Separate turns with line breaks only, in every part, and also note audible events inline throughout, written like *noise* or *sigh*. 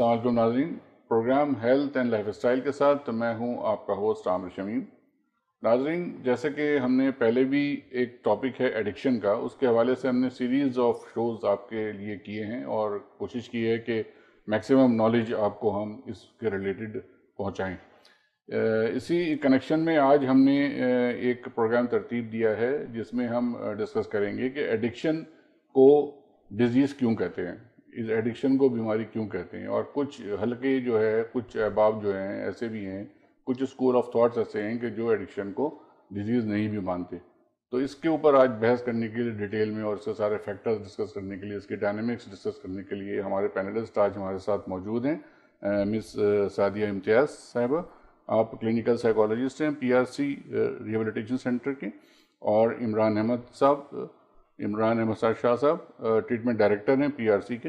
Aslam Nazeen program health and lifestyle के साथ तो मैं हूं आपका होस्ट आमिर शमीम नाजरीन जैसे कि हमने पहले भी एक टॉपिक है एडिक्शन का उसके हवाले से हमने सीरीज़ ऑफ शोज़ आपके लिए किए हैं और कोशिश की है कि मैक्सिमम नॉलेज आपको हम इसके रिलेटेड पहुंचाएं इसी कनेक्शन में आज हमने एक प्रोग्राम तरतीब दिया है जिसमें हम डिस्कस करेंगे कि एडिक्शन को डिज़ीज़ क्यों कहते हैं इस एडिक्शन को बीमारी क्यों कहते हैं और कुछ हल्के जो है कुछ अहबाब जो हैं ऐसे भी हैं कुछ स्कूल ऑफ थॉट्स ऐसे हैं कि जो एडिक्शन को डिजीज़ नहीं भी मानते तो इसके ऊपर आज बहस करने के लिए डिटेल में और इसके सारे फैक्टर्स डिस्कस करने के लिए इसके डायनेमिक्स डिस्कस करने के लिए हमारे पैनलिस्ट आज हमारे साथ मौजूद हैं मिस सादिया इम्तियाज़ साहबा आप क्लिनिकल साइकोलॉजिस्ट हैं पीआरसी रिहेबिलिटेशन सेंटर के और इमरान अहमद साहब इमरान अहमद शाह साहब ट्रीटमेंट डायरेक्टर हैं पीआरसी के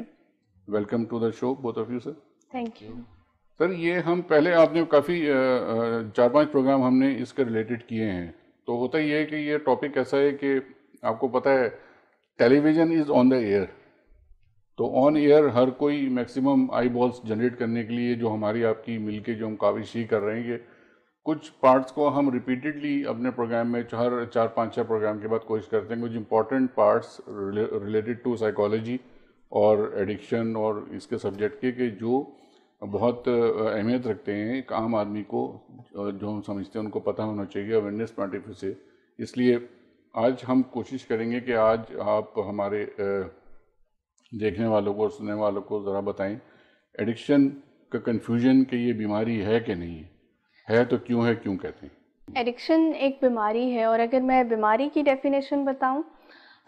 welcome to the show both of you sir thank you sir ये हम पहले आपने काफ़ी चार पांच प्रोग्राम हमने इसके रिलेटेड किए हैं तो होता ही है कि ये टॉपिक ऐसा है कि आपको पता है television is on the air तो ऑन एयर हर कोई मैक्सिमम आई बॉल्स जनरेट करने के लिए जो हमारी आपकी मिलके जो हम काविश ही कर रहे हैं कुछ पार्ट्स को हम रिपीटेडली अपने प्रोग्राम में हर चार पाँच छः प्रोग्राम के बाद कोशिश करते हैं कुछ important parts related to psychology और एडिक्शन और इसके सब्जेक्ट के कि जो बहुत अहमियत रखते हैं एक आम आदमी को जो हम समझते हैं उनको पता होना चाहिए अवेयरनेस पॉइंट ऑफ व्यू से इसलिए आज हम कोशिश करेंगे कि आज आप हमारे देखने वालों को और सुनने वालों को ज़रा बताएं एडिक्शन का कन्फ्यूजन कि ये बीमारी है कि नहीं है तो क्यों है क्यों कहते हैं
एडिक्शन एक बीमारी है और अगर मैं बीमारी की डेफिनेशन बताऊं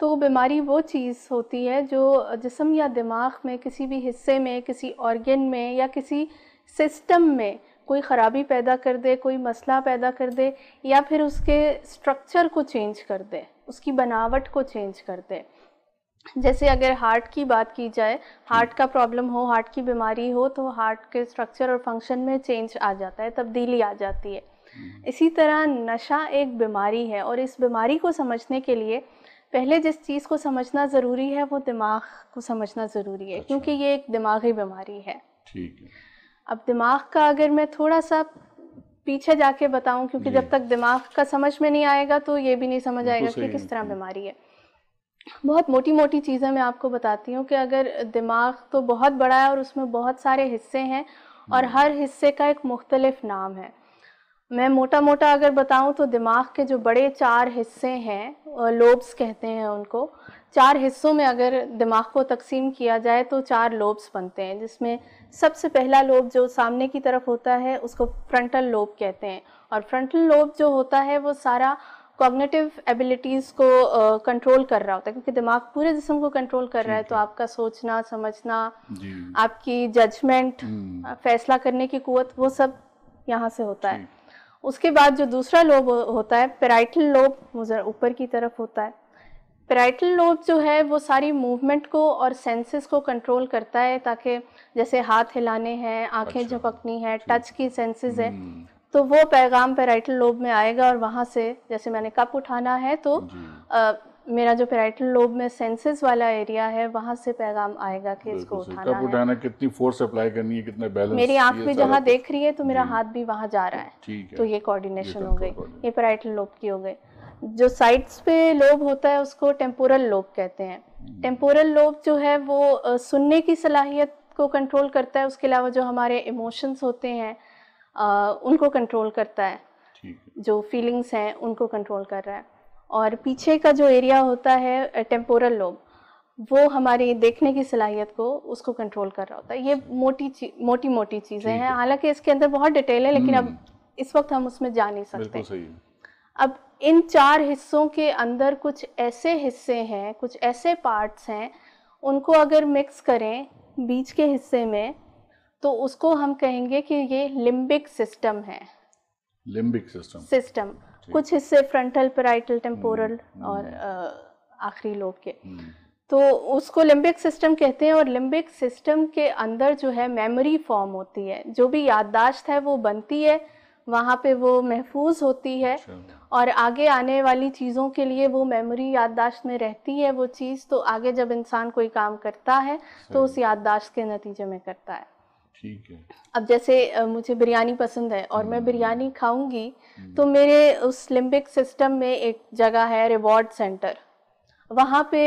तो बीमारी वो चीज़ होती है जो जिसम या दिमाग में किसी भी हिस्से में किसी ऑर्गन में या किसी सिस्टम में कोई ख़राबी पैदा कर दे कोई मसला पैदा कर दे या फिर उसके स्ट्रक्चर को चेंज कर दे उसकी बनावट को चेंज कर दे जैसे अगर हार्ट की बात की जाए हार्ट का प्रॉब्लम हो हार्ट की बीमारी हो तो हार्ट के स्ट्रक्चर और फंक्शन में चेंज आ जाता है तब्दीली आ जाती है हम्म। इसी तरह नशा एक बीमारी है और इस बीमारी को समझने के लिए पहले जिस चीज़ को समझना ज़रूरी है वो दिमाग को समझना ज़रूरी है अच्छा। क्योंकि ये एक दिमागी बीमारी है ठीक है अब दिमाग का अगर मैं थोड़ा सा पीछे जाके बताऊं क्योंकि जब तक दिमाग का समझ में नहीं आएगा तो ये भी नहीं समझ आएगा कि किस तरह बीमारी है बहुत मोटी मोटी चीज़ें मैं आपको बताती हूँ कि अगर दिमाग तो बहुत बड़ा है और उसमें बहुत सारे हिस्से हैं और हम्म। हर हिस्से का एक मुख्तलिफ नाम है मैं मोटा मोटा अगर बताऊं तो दिमाग के जो बड़े चार हिस्से हैं लोब्स कहते हैं उनको चार हिस्सों में अगर दिमाग को तकसीम किया जाए तो चार लोब्स बनते हैं जिसमें सबसे पहला लोब जो सामने की तरफ होता है उसको फ्रंटल लोब कहते हैं और फ्रंटल लोब जो होता है वो सारा कॉग्नेटिव एबिलिटीज़ को कंट्रोल uh, कर रहा होता है क्योंकि दिमाग पूरे जिसम को कंट्रोल कर रहा है तो आपका सोचना समझना आपकी जजमेंट हम्म। फैसला करने की कुत वो सब यहाँ से होता है उसके बाद जो दूसरा लोब होता है पेराइटल लोब ऊपर की तरफ होता है पेराइटल लोब जो है वो सारी मूवमेंट को और सेंसेस को कंट्रोल करता है ताकि जैसे हाथ हिलाने हैं आंखें अच्छा। झपकनी अच्छा। है टच की सेंसेस है हम्म। तो वो पैगाम पेराइटल लोब में आएगा और वहाँ से जैसे मैंने कप उठाना है तो मेरा जो पेराइटल लोब में सेंसेस वाला एरिया है वहाँ से पैगाम आएगा कि इसको उठाना उठाना
है कितनी फोर्स अप्लाई करनी है कितना बैलेंस मेरी आंख भी जहाँ
देख रही है तो मेरा हाथ भी वहाँ जा रहा है तो ये कोऑर्डिनेशन हो तो गई ये पेराइटल लोब की हो गई जो साइड्स पे लोब होता है उसको टेम्पोरल लोब कहते हैं टेम्पोरल हम्म। लोब जो है वो सुनने की सलाहियत को कंट्रोल करता है उसके अलावा जो हमारे इमोशंस होते हैं उनको कंट्रोल करता है जो फीलिंग्स हैं उनको कंट्रोल कर रहा है और पीछे का जो एरिया होता है टेम्पोरल लोब वो हमारी देखने की सलाहियत को उसको कंट्रोल कर रहा होता है ये मोटी ची, मोटी मोटी चीज़ें हैं हालांकि इसके अंदर बहुत डिटेल है लेकिन अब हम्म। इस वक्त हम उसमें जा नहीं सकते अब इन चार हिस्सों के अंदर कुछ ऐसे हिस्से हैं कुछ ऐसे पार्ट्स हैं उनको अगर मिक्स करें बीच के हिस्से में तो उसको हम कहेंगे कि ये लिम्बिक सिस्टम है
लिम्बिक सिस्टम
सिस्टम कुछ हिस्से फ्रंटल पेराइटल टेम्पोरल और आखिरी लोब के हम्म। तो उसको लिम्बिक सिस्टम कहते हैं और लिम्बिक सिस्टम के अंदर जो है मेमोरी फॉर्म होती है जो भी याददाश्त है वो बनती है वहाँ पे वो महफूज होती है अच्छा। और आगे आने वाली चीज़ों के लिए वो मेमोरी याददाश्त में रहती है वो चीज़ तो आगे जब इंसान कोई काम करता है तो उस याददाश्त के नतीजे में करता है ठीक है अब जैसे मुझे बिरयानी पसंद है और मैं हम्म। बिरयानी खाऊंगी हम्म। तो मेरे उस लिम्बिक सिस्टम में एक जगह है रिवॉर्ड सेंटर वहाँ पे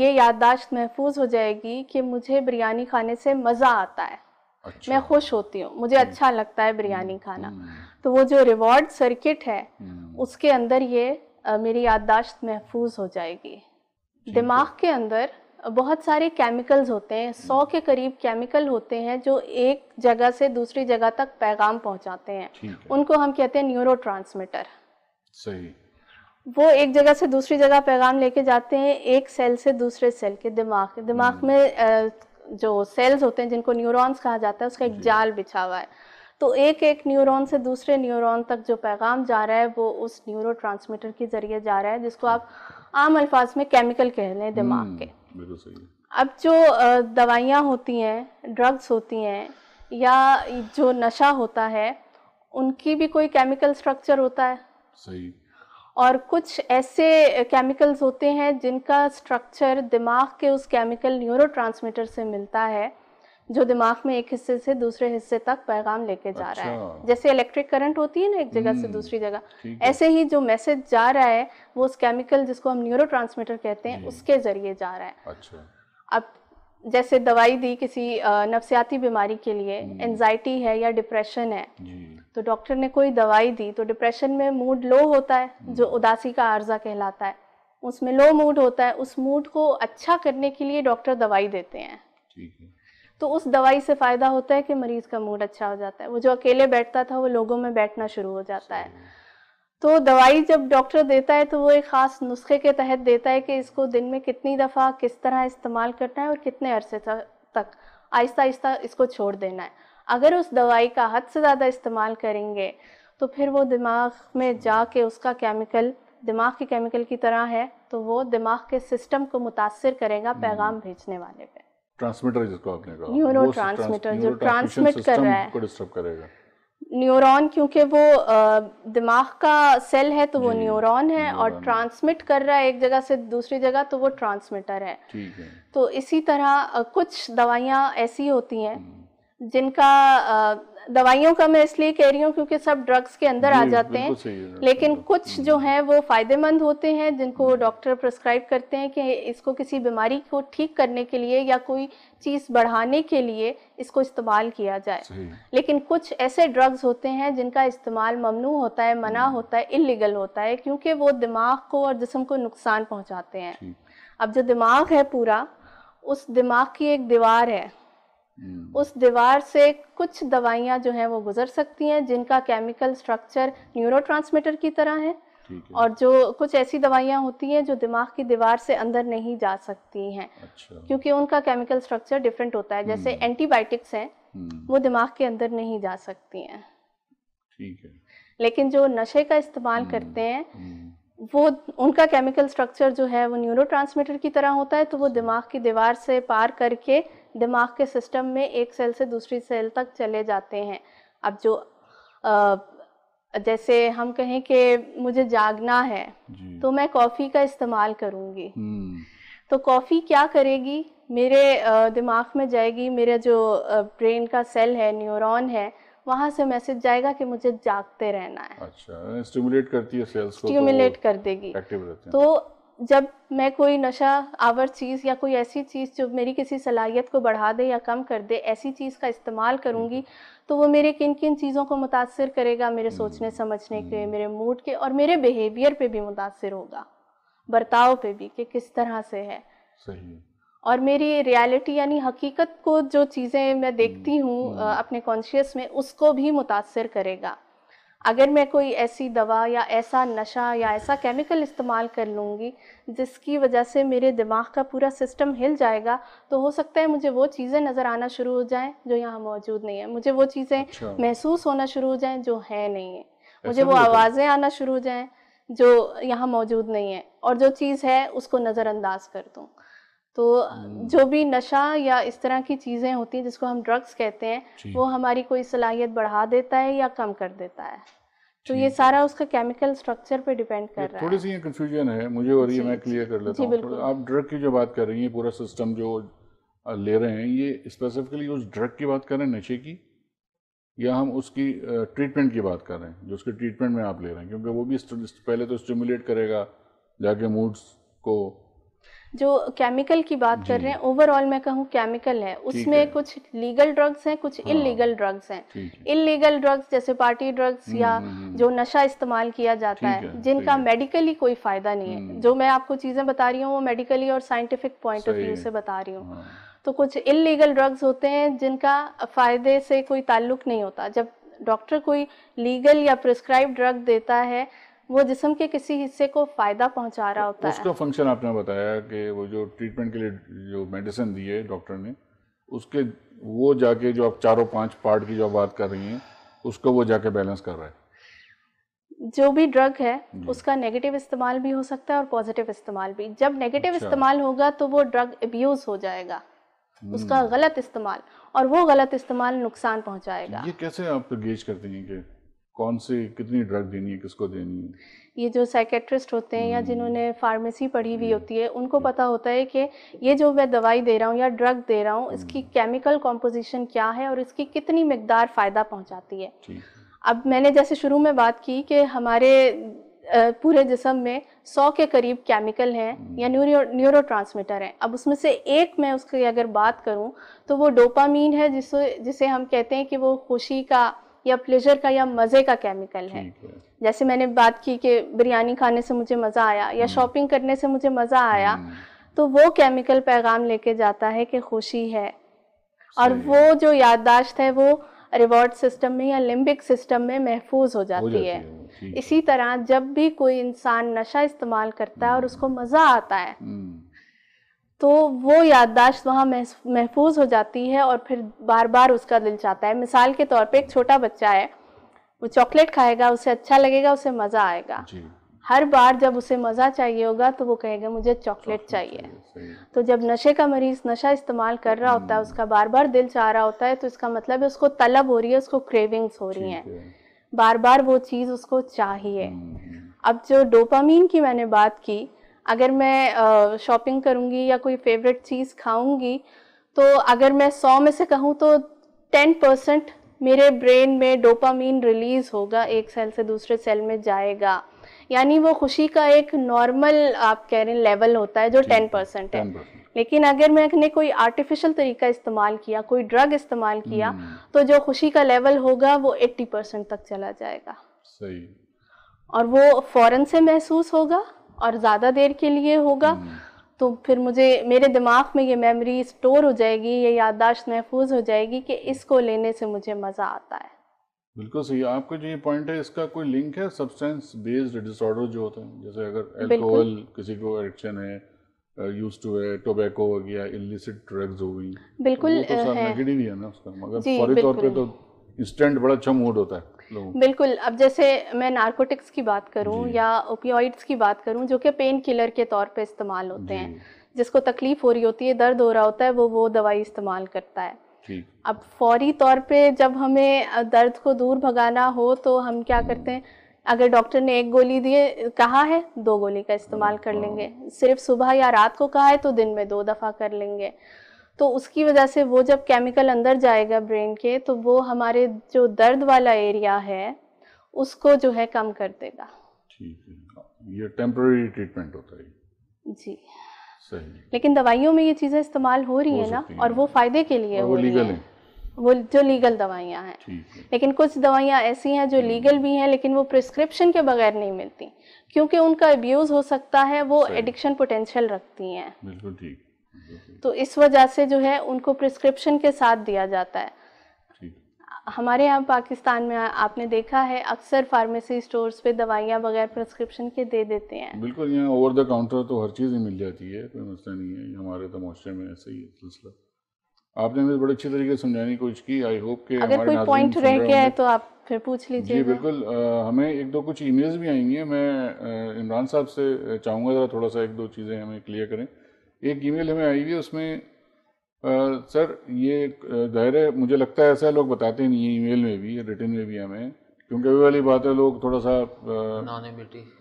ये याददाश्त महफूज हो जाएगी कि मुझे बिरयानी खाने से मज़ा आता है अच्छा। मैं खुश होती हूँ मुझे हम्म। अच्छा लगता है बिरयानी खाना तो वो जो रिवॉर्ड सर्किट है उसके अंदर ये मेरी याददाश्त महफूज हो जाएगी दिमाग के अंदर बहुत सारे केमिकल्स होते हैं सौ के करीब केमिकल होते हैं जो एक जगह से दूसरी जगह तक पैगाम पहुंचाते हैं उनको हम कहते हैं न्यूरो सही वो एक जगह से दूसरी जगह पैगाम लेके जाते हैं एक सेल से दूसरे सेल के दिमाग दिमाग हम्म। में जो सेल्स होते हैं जिनको न्यूरॉन्स कहा जाता है उसका एक जाल बिछा हुआ है तो एक एक न्यूरॉन से दूसरे न्यूरॉन तक जो पैगाम जा रहा है वो उस न्यूरो के ज़रिए जा रहा है जिसको हाँ। आप आम अल्फाज में केमिकल कह लें दिमाग हम्म। के बिल्कुल तो सही है अब जो दवाइयाँ होती हैं ड्रग्स होती हैं या जो नशा होता है उनकी भी कोई केमिकल स्ट्रक्चर होता है सही और कुछ ऐसे केमिकल्स होते हैं जिनका स्ट्रक्चर दिमाग के उस केमिकल न्यूरोट्रांसमीटर से मिलता है जो दिमाग में एक हिस्से से दूसरे हिस्से तक पैगाम लेके जा अच्छा। रहा है अच्छा। जैसे इलेक्ट्रिक करंट होती है ना एक जगह से हम्म, दूसरी जगह ऐसे ही जो मैसेज जा रहा है वो उस केमिकल जिसको हम न्यूरो कहते हैं उसके जरिए जा रहा है अच्छा अब जैसे दवाई दी किसी नफसियाती बीमारी के लिए एनजाइटी हम्म। है या डिप्रेशन है तो डॉक्टर ने कोई दवाई दी तो डिप्रेशन में मूड लो होता है हम्म। जो उदासी का आर्जा कहलाता है उसमें लो मूड होता है उस मूड को अच्छा करने के लिए डॉक्टर दवाई देते हैं ठीक है तो उस दवाई से फ़ायदा होता है कि मरीज़ का मूड अच्छा हो जाता है वो जो अकेले बैठता था वो लोगों में बैठना शुरू हो जाता है तो दवाई जब डॉक्टर देता है तो वो एक ख़ास नुस्खे के तहत देता है कि इसको दिन में कितनी दफ़ा किस तरह इस्तेमाल करना है और कितने अरसे तक आहिस्ता आहिस्ता इसको छोड़ देना है अगर उस दवाई का हद से ज़्यादा इस्तेमाल करेंगे तो फिर वो दिमाग में जाके उसका केमिकल दिमाग के केमिकल की तरह है तो वो दिमाग के सिस्टम को मुतासर करेगा हम्म। पैगाम भेजने वाले पे
ट्रांसमीटर जिसको आपने कहा न्यूरो ट्रांसमीटर जो ट्रांसमिट कर रहा है को डिस्टर्ब करेगा
न्यूरॉन क्योंकि वो दिमाग का सेल है तो वो न्यूरॉन है और ट्रांसमिट कर रहा है एक जगह से दूसरी जगह तो वो ट्रांसमीटर है, है। तो इसी तरह कुछ दवाइयाँ ऐसी होती हैं हम्म। जिनका दवाइयों का मैं इसलिए कह रही हूँ क्योंकि सब ड्रग्स के अंदर आ जाते हैं है। लेकिन कुछ हम्म। जो हैं वो फायदेमंद होते हैं जिनको डॉक्टर प्रिस्क्राइब करते हैं कि इसको किसी बीमारी को ठीक करने के लिए या कोई चीज़ बढ़ाने के लिए इसको इस्तेमाल किया जाए लेकिन कुछ ऐसे ड्रग्स होते हैं जिनका इस्तेमाल ममनू होता है मना हम्म। होता है इलीगल होता है क्योंकि वो दिमाग को और जिसम को नुकसान पहुँचाते हैं अब जो दिमाग है पूरा उस दिमाग की एक दीवार है हम्म। उस दीवार से कुछ दवाइयाँ जो हैं वो गुजर सकती हैं जिनका केमिकल स्ट्रक्चर न्यूरोट्रांसमीटर की तरह है और जो कुछ ऐसी दवाइयाँ होती हैं जो दिमाग की दीवार से अंदर नहीं जा सकती हैं अच्छा। क्योंकि उनका केमिकल स्ट्रक्चर डिफरेंट होता है जैसे एंटीबायोटिक्स हम्म। हैं हम्म। वो दिमाग के अंदर नहीं जा सकती हैं ठीक है लेकिन जो नशे का इस्तेमाल करते हैं वो उनका केमिकल स्ट्रक्चर जो है वो न्यूरोट्रांसमीटर की तरह होता है तो वो अच्छा। दिमाग की दीवार से पार करके दिमाग के सिस्टम में एक सेल से दूसरी सेल तक चले जाते हैं अब जो आ, जैसे हम कहें कि मुझे जागना है तो मैं कॉफ़ी का इस्तेमाल करूँगी हम्म। तो कॉफ़ी क्या करेगी मेरे दिमाग में जाएगी मेरा जो ब्रेन का सेल है न्यूरॉन है वहाँ से मैसेज जाएगा कि मुझे जागते रहना है
अच्छा स्टिमुलेट करती है सेल्स को तो स्टिमुलेट तो कर देगी
तो जब मैं कोई नशा आवर चीज़ या कोई ऐसी चीज़ जो मेरी किसी सलाहियत को बढ़ा दे या कम कर दे ऐसी चीज़ का इस्तेमाल करूँगी हम्म। तो वो मेरे किन किन चीज़ों को मुतासर करेगा मेरे हम्म। सोचने समझने के हम्म। मेरे मूड के और मेरे बिहेवियर पे भी मुतासर होगा बर्ताव पे भी कि किस तरह से है सही और मेरी रियलिटी यानी हकीकत को जो चीज़ें मैं देखती हूँ अपने कॉन्शियस में उसको भी मुतासर करेगा अगर मैं कोई ऐसी दवा या ऐसा नशा या ऐसा केमिकल इस्तेमाल कर लूँगी जिसकी वजह से मेरे दिमाग का पूरा सिस्टम हिल जाएगा तो हो सकता है मुझे वो चीज़ें नज़र आना शुरू हो जाएं जो यहाँ मौजूद नहीं है मुझे वो चीज़ें अच्छा। महसूस होना शुरू हो जाएं जो है नहीं है मुझे वो आवाज़ें आना शुरू हो जाएँ जो यहाँ मौजूद नहीं है और जो चीज़ है उसको नज़रअंदाज कर दूँ तो हम्म। जो भी नशा या इस तरह की चीज़ें होती हैं जिसको हम ड्रग्स कहते हैं वो हमारी कोई सलाहियत बढ़ा देता है या कम कर देता है तो ये सारा उसका केमिकल स्ट्रक्चर पे डिपेंड कर रहा है थोड़ी
सी ये कंफ्यूजन है मुझे और ये मैं क्लियर कर लेता हूँ आप ड्रग की जो बात कर रही हैं पूरा सिस्टम जो ले रहे हैं ये स्पेसिफिकली उस ड्रग की बात कर रहे हैं नशे की या हम उसकी ट्रीटमेंट की बात कर रहे हैं जो उसके ट्रीटमेंट में आप ले रहे हैं क्योंकि वो भी पहले तो स्टिमुलेट करेगा जाके मूड्स को
जो केमिकल की बात कर रहे हैं ओवरऑल मैं कहूँ केमिकल है उसमें है। कुछ लीगल ड्रग्स हैं कुछ इलीगल हाँ, ड्रग्स हैं इलीगल ड्रग्स जैसे पार्टी हम्म, ड्रग्स या हम्म, हम्म। जो नशा इस्तेमाल किया जाता है जिनका मेडिकली कोई फायदा नहीं है जो मैं आपको चीज़ें बता रही हूँ वो मेडिकली और साइंटिफिक पॉइंट ऑफ व्यू से बता रही हूँ हाँ। तो कुछ इलीगल ड्रग्स होते हैं जिनका फ़ायदे से कोई ताल्लुक नहीं होता जब डॉक्टर कोई लीगल या प्रिस्क्राइब ड्रग देता है वो जिसम के किसी हिस्से को फायदा पहुंचा रहा होता उसका है
उसका फंक्शन आपने बताया कि वो जो ट्रीटमेंट के लिए जो मेडिसिन दी है डॉक्टर ने उसके वो जाके जो आप चारों पांच पार्ट की जो बात कर रही हैं उसको वो जाके बैलेंस कर रहा है
जो भी ड्रग है उसका नेगेटिव इस्तेमाल भी हो सकता है और पॉजिटिव इस्तेमाल भी जब नेगेटिव अच्छा। इस्तेमाल होगा तो वो ड्रग एब्यूज हो जाएगा उसका हम्म। गलत इस्तेमाल और वो गलत इस्तेमाल नुकसान पहुंचाएगा ये
कैसे आप गेज करते हैं कि कौन से कितनी ड्रग देनी है किसको देनी है
ये जो साइकेट्रिस्ट होते हैं या हम्म। जिन्होंने फार्मेसी पढ़ी हुई हम्म। होती है उनको हम्म। पता होता है कि ये जो मैं दवाई दे रहा हूँ या ड्रग दे रहा हूँ इसकी केमिकल कॉम्पोजिशन क्या है और इसकी कितनी मकदार फ़ायदा पहुँचाती है अब मैंने जैसे शुरू में बात की कि हमारे पूरे जिसम में सौ के करीब केमिकल हैं या न्यूरो न्यूरो ट्रांसमीटर हैं अब उसमें से एक मैं उसकी अगर बात करूं तो वो डोपामीन है जिसे जिसे हम कहते हैं कि वो खुशी का या प्लेजर का या मज़े का केमिकल है, है। जैसे मैंने बात की कि बिरयानी खाने से मुझे मज़ा आया या शॉपिंग हम्म। करने से मुझे मज़ा आया हम्म। तो वो केमिकल पैगाम लेके जाता है कि खुशी है और वो जो याददाश्त है वो रिवॉर्ड सिस्टम में या लिम्बिक सिस्टम में महफूज हो जाती, हो जाती है। इसी तरह जब भी कोई इंसान नशा इस्तेमाल करता है और हम्म। उसको मज़ा आता है तो वो याददाश्त वहाँ महफूज हो जाती है और फिर बार बार उसका दिल चाहता है मिसाल के तौर पे एक छोटा बच्चा है वो चॉकलेट खाएगा उसे अच्छा लगेगा उसे मज़ा आएगा हर बार जब उसे मज़ा चाहिए होगा तो वो कहेगा मुझे चॉकलेट चाहिए तो जब नशे का मरीज नशा इस्तेमाल कर रहा होता है हम्म। उसका बार बार दिल चाह रहा होता है तो इसका मतलब है उसको तलब हो रही है उसको क्रेविंग्स हो रही हैं बार बार वो चीज़ उसको चाहिए हम्म, हम्म। अब जो डोपामीन की मैंने बात की अगर मैं शॉपिंग करूँगी या कोई फेवरेट चीज़ खाऊँगी तो अगर मैं सौ में से कहूँ तो टेन परसेंट मेरे ब्रेन में डोपामीन रिलीज़ होगा एक सेल से दूसरे सेल में जाएगा यानी वो खुशी का एक नॉर्मल आप कह रहे हैं लेवल होता है जो टेन परसेंट है लेकिन अगर मैंने कोई आर्टिफिशियल तरीका इस्तेमाल किया कोई ड्रग इस्तेमाल किया हम्म। तो जो खुशी का लेवल होगा वो एट्टी परसेंट तक चला जाएगा सही और वो फ़ौरन से महसूस होगा और ज़्यादा देर के लिए होगा हम्म। तो फिर मुझे मेरे दिमाग में ये मेमोरी स्टोर हो जाएगी ये याददाश्त महफूज हो जाएगी कि इसको लेने से मुझे मज़ा आता है
बिल्कुल सही आपका जो ये पॉइंट है इसका कोई लिंक है सब्सटेंस बेस्ड डिसऑर्डर जो होते हैं जैसे अगर अल्कोहल किसी को एडिक्शन है यूज टू है टोबैको हो गया इलिसिट ड्रग्स हो गई बिल्कुल तो, तो है। नेगेटिव ही है ना उसका मगर फौरी तौर पे तो इंस्टेंट बड़ा अच्छा मूड होता है
बिल्कुल अब जैसे मैं नार्कोटिक्स की बात करूं या ओपियोइड्स की बात करूं जो कि पेन किलर के तौर पे इस्तेमाल होते हैं जिसको तकलीफ हो रही होती है दर्द हो रहा होता है वो वो दवाई इस्तेमाल करता है अब फौरी तौर पे जब हमें दर्द को दूर भगाना हो तो हम क्या करते हैं अगर डॉक्टर ने एक गोली दिए कहा है दो गोली का इस्तेमाल कर हाँ। लेंगे सिर्फ सुबह या रात को कहा है तो दिन में दो दफ़ा कर लेंगे तो उसकी वजह से वो जब केमिकल अंदर जाएगा ब्रेन के तो वो हमारे जो दर्द वाला एरिया है उसको जो है कम कर देगा
ठीक है ये ट्रीटमेंट होता है जी सही
लेकिन दवाइयों में ये चीज़ें इस्तेमाल हो रही है ना और वो फ़ायदे के लिए वो लीगल है वो जो लीगल दवाइयाँ हैं लेकिन कुछ दवाइयाँ ऐसी हैं जो लीगल हम्म। भी हैं लेकिन वो प्रिस्क्रिप्शन के बगैर नहीं मिलती क्योंकि उनका अब्यूज़ हो सकता है वो एडिक्शन पोटेंशियल रखती हैं बिल्कुल ठीक हम्म। तो इस वजह से जो है उनको प्रिस्क्रिप्शन के साथ दिया जाता है हमारे यहाँ पाकिस्तान में आपने देखा है अक्सर फार्मेसी स्टोर्स पे दवाइयाँ बगैर प्रिस्क्रिप्शन के दे देते हैं
बिल्कुल यहाँ ओवर द काउंटर तो हर चीज़ ही मिल जाती है कोई मसला नहीं है हमारे तो माशरे में ऐसा ही सिलसिला आपने हमें बड़े अच्छे तरीके से समझाने की कोशिश की आई होप के अगर कोई पॉइंट रह गया है
तो आप फिर पूछ लीजिए जी बिल्कुल
आ, हमें एक दो कुछ ई भी आएंगी मैं इमरान साहब से चाहूँगा ज़रा थोड़ा सा एक दो चीज़ें हमें क्लियर करें एक ईमेल हमें आई हुई है उसमें आ, सर ये दायरे मुझे लगता है ऐसा लोग बताते नहीं है ईमेल में भी रिटर्न में भी हमें क्योंकि अभी वाली बात है लोग थोड़ा सा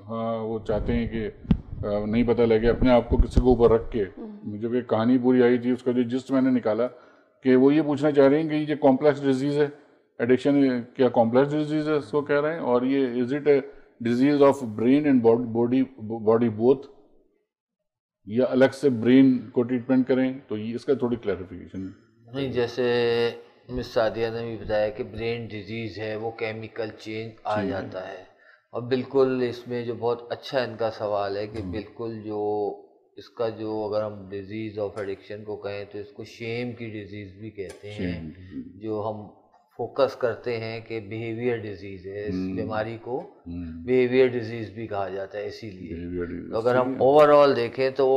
हाँ वो चाहते हैं कि नहीं पता लगे अपने आप को किसी को ऊपर रख के हम्म। जब एक कहानी पूरी आई थी उसका जो जिस्ट मैंने निकाला कि वो ये पूछना चाह रहे हैं कि ये कॉम्प्लेक्स डिजीज़ है एडिक्शन क्या कॉम्प्लेक्स डिजीज़ है उसको कह रहे हैं और ये is it a disease of brain and body body both या अलग से ब्रेन को ट्रीटमेंट करें तो ये इसका थोड़ी क्लैरिफिकेशन
नहीं जैसे मिस सादिया ने भी बताया कि ब्रेन डिजीज़ है वो केमिकल चेंज आ जाता है।, है और बिल्कुल इसमें जो बहुत अच्छा इनका सवाल है कि हम्म। बिल्कुल जो इसका जो अगर हम डिजीज़ ऑफ एडिक्शन को कहें तो इसको शेम की डिजीज़ भी कहते हैं हम्म। जो हम फोकस करते हैं कि बिहेवियर डिजीज है इस बीमारी को बिहेवियर हम्म। डिजीज भी कहा जाता है इसीलिए तो अगर हम ओवरऑल देखें तो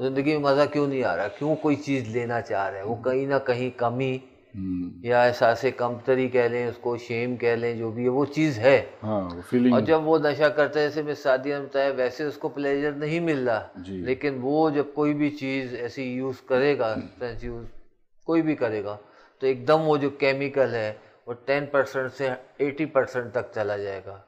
ज़िंदगी में मज़ा क्यों नहीं आ रहा क्यों कोई चीज़ लेना चाह रहे हैं वो हम्म। कहीं ना कहीं कमी हम्म। या एहसास कमतरी कह लें उसको शेम कह लें जो भी है वो चीज़ है हाँ, और जब वो नशा करता है जैसे मैं सादिया ने बताया वैसे उसको प्लेजर नहीं मिल रहा लेकिन वो जब कोई भी चीज़ ऐसी यूज़ करेगा यूज़ कोई भी करेगा तो एकदम वो जो केमिकल है वो टेन परसेंट से एटी परसेंट तक चला जाएगा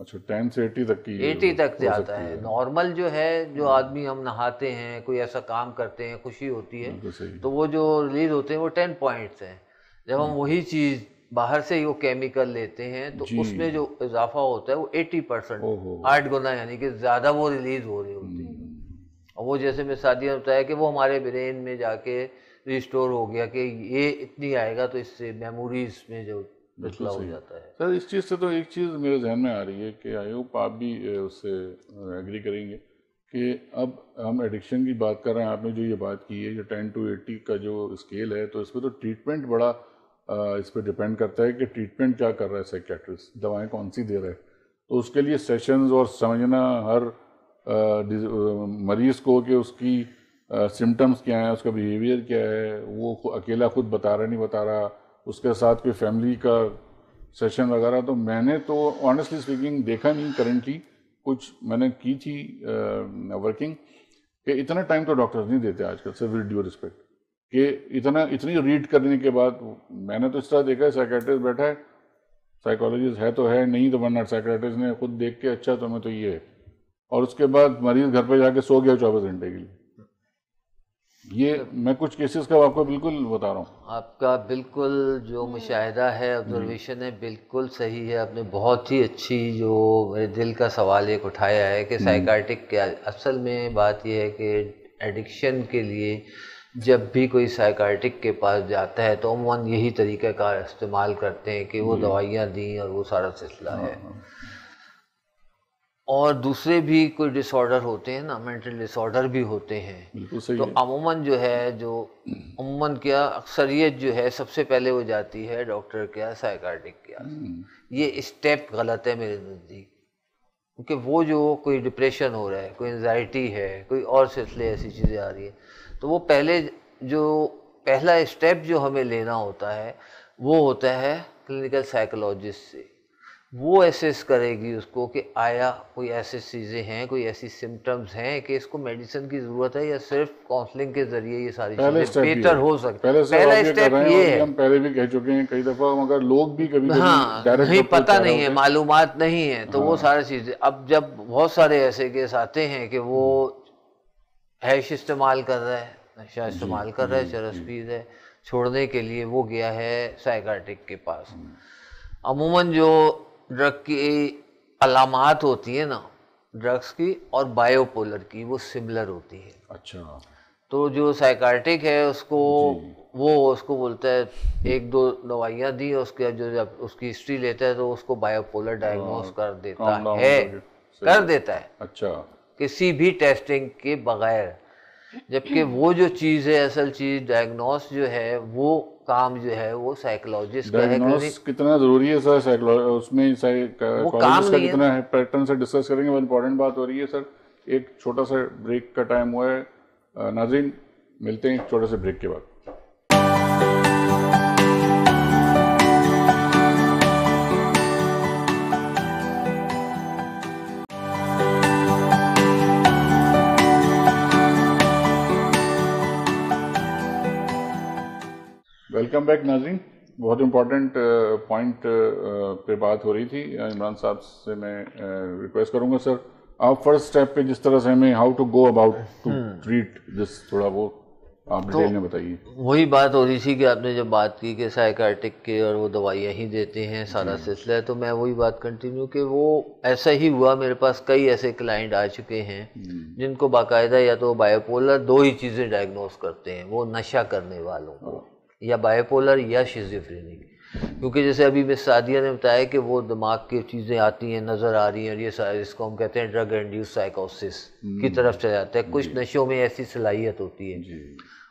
अच्छा टेन से एटी तक की एटी तक जाता है,
नॉर्मल जो है जो हाँ। आदमी हम नहाते हैं कोई ऐसा काम करते हैं खुशी होती है तो, वो जो रिलीज होते हैं वो टेन पॉइंट्स हैं जब हम हाँ। वही चीज़ बाहर से ही वो केमिकल लेते हैं तो उसमें जो इजाफा होता है वो एटी परसेंट आठ गुना यानी कि ज़्यादा वो रिलीज हो रही होती है हम्म। और वो जैसे मैं शादी ने बताया कि वो हमारे ब्रेन में जाके रिस्टोर हो गया कि ये इतनी आएगा तो इससे मेमोरीज में जो बदलाव हो जाता है
सर इस चीज़ से तो एक चीज़ मेरे जहन में आ रही है कि आई होप आप भी उससे एग्री करेंगे कि अब हम एडिक्शन की बात कर रहे हैं आपने जो ये बात की है जो टेन टू एट्टी का जो स्केल है तो, तो इस पर तो ट्रीटमेंट बड़ा इस पर डिपेंड करता है कि ट्रीटमेंट क्या कर रहा है साइकेट्रिस्ट दवाएं कौन सी दे रहा है तो उसके लिए सेशंस और समझना हर मरीज़ को कि उसकी सिम्टम्स क्या हैं उसका बिहेवियर क्या है वो अकेला खुद बता रहा नहीं बता रहा उसके साथ कोई फैमिली का सेशन वगैरह तो मैंने तो ऑनेस्टली स्पीकिंग देखा नहीं करेंटली कुछ मैंने की थी वर्किंग कि इतना टाइम तो डॉक्टर्स नहीं देते आजकल से विद ड्यू रिस्पेक्ट कि इतना इतनी रीड करने के बाद मैंने तो इस तरह देखा है साइकेट्रिस्ट बैठा है साइकोलॉजिस्ट है तो है नहीं तो वरना साइकेट्रिस्ट ने खुद देख के अच्छा तो मैं तो ये है और उसके बाद मरीज घर पर जाके सो गया चौबीस घंटे के लिए ये मैं कुछ केसेस
का आपको बिल्कुल बता रहा हूँ आपका बिल्कुल जो मुशाहिदा है ऑब्जर्वेशन है बिल्कुल सही है आपने बहुत ही अच्छी जो मेरे दिल का सवाल एक उठाया है कि साइकाटिक हम्म। क्या असल में बात यह है कि एडिक्शन के लिए जब भी कोई साइकाटिक के पास जाता है तो उमूमा यही तरीक़े का इस्तेमाल करते हैं कि वो दवाइयाँ दी और वो सारा सिलसिला हाँ, है हाँ। और दूसरे भी कोई डिसऑर्डर होते हैं ना मेंटल डिसऑर्डर भी होते हैं तो अमूमन जो है जो अमूमन क्या अक्सरियत जो है सबसे पहले वो जाती है डॉक्टर क्या साइकार्टिक क्या ये स्टेप गलत है मेरे नज़दीक क्योंकि वो जो कोई डिप्रेशन हो रहा है कोई एनजाइटी है कोई और सिलसिले ऐसी चीज़ें आ रही है तो वो पहले जो पहला स्टेप जो हमें लेना होता है वो होता है क्लिनिकल साइकोलॉजिस्ट से वो एसेस करेगी उसको कि आया कोई ऐसी चीज़ें हैं कोई ऐसी सिम्टम्स हैं कि इसको मेडिसिन की ज़रूरत है या सिर्फ काउंसलिंग के जरिए ये सारी चीज़ें बेहतर हो सके पहले पहला स्टेप ये है हम
पहले भी कह चुके हैं कई दफ़ा मगर लोग भी कभी हाँ नहीं पता नहीं
है मालूम नहीं है तो वो हाँ। सारी चीज़ें अब जब बहुत सारे ऐसे केस आते हैं कि वो हैश इस्तेमाल कर रहा है नशा इस्तेमाल कर रहा है चरस पी रहा है छोड़ने के लिए वो गया है साइकाटिक के पास हाँ। अमूमन जो ड्रग की अलामत होती है ना ड्रग्स की और बायोपोलर की वो सिमिलर होती है अच्छा तो जो साइकार्टिक है उसको वो उसको बोलता है एक दो दवाइयाँ दी उसके जो जब उसकी हिस्ट्री लेता है तो उसको बायोपोलर डायग्नोस हाँ, कर देता है कर देता है अच्छा किसी भी टेस्टिंग के बगैर जबकि वो जो चीज़ है असल चीज़ डायग्नोस जो है वो काम जो है वो साइकोलॉजिस्ट का है
कितना जरूरी है सर साइकोलॉजी उसमें वो काम का कितना है पैटर्न से डिस्कस करेंगे वो इंपॉर्टेंट बात हो रही है सर एक छोटा सा ब्रेक का टाइम हुआ है नाजिन मिलते हैं एक छोटे से ब्रेक के बाद वेलकम बैक नाजरीन बहुत इम्पॉर्टेंट पॉइंट uh, uh, पे बात हो रही थी uh, इमरान साहब से मैं रिक्वेस्ट करूंगा सर आप फर्स्ट स्टेप पे जिस तरह से हमें how to go about to treat this थोड़ा वो आप डिटेल तो में बताइए
वही बात हो रही थी कि आपने जब बात की कि साइकाटिक के और वो दवाइयाँ ही देते हैं सारा सिलसिला तो मैं वही बात कंटिन्यू कि वो ऐसा ही हुआ मेरे पास कई ऐसे क्लाइंट आ चुके हैं जिनको बाकायदा या तो बायोपोलर दो ही चीज़ें डायग्नोस करते हैं वो नशा करने वालों को या बायोपोलर या शिजोफ्रेनिक क्योंकि जैसे अभी मिस सादिया ने बताया कि वो दिमाग की चीज़ें आती हैं नज़र आ रही हैं और ये इसको हम कहते हैं ड्रग एंड्यूस साइकोसिस की तरफ चला जाता है कुछ नशों में ऐसी सलाहियत होती है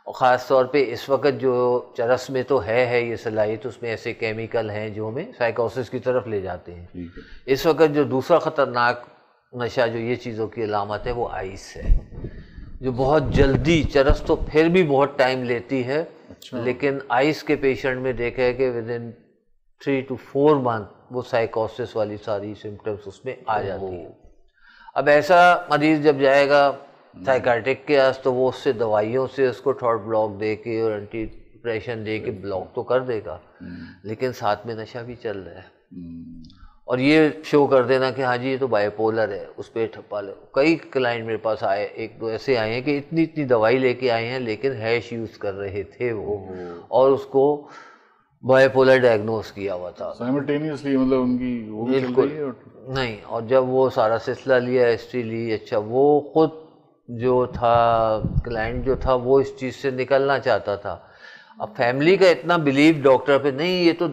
और ख़ास तौर पे इस वक्त जो चरस में तो है है ये सलाहियत उसमें ऐसे केमिकल हैं जो हमें साइकोसिस की तरफ ले जाते हैं इस वक्त जो दूसरा ख़तरनाक नशा जो ये चीज़ों की अलामत है वो आइस है जो बहुत जल्दी चरस तो फिर भी बहुत टाइम लेती है अच्छा। लेकिन आइस के पेशेंट में देखा है कि within three to four month वो साइकोसिस वाली सारी सिम्टम्स उसमें आ जाती है अब ऐसा मरीज जब जाएगा साइकैटिक के आज तो वो उससे दवाइयों से उसको थॉट ब्लॉक दे के और एंटी डिप्रेशन दे के ब्लॉक तो कर देगा हम्म। लेकिन साथ में नशा भी चल रहा है हम्म। और ये शो कर देना कि हाँ जी ये तो बायोपोलर है उस पर ठप्पा लो कई क्लाइंट मेरे पास आए एक दो ऐसे आए हैं कि इतनी इतनी दवाई लेके आए हैं लेकिन हैश यूज़ कर रहे थे वो और उसको बायोपोलर डायग्नोस किया हुआ था साइमल्टेनियसली मतलब उनकी वो बिल्कुल नहीं और जब वो सारा सिलसिला लिया हिस्ट्री ली अच्छा वो खुद जो था क्लाइंट जो था वो इस चीज़ से निकलना चाहता था अब फैमिली का इतना बिलीव डॉक्टर पे नहीं ये तो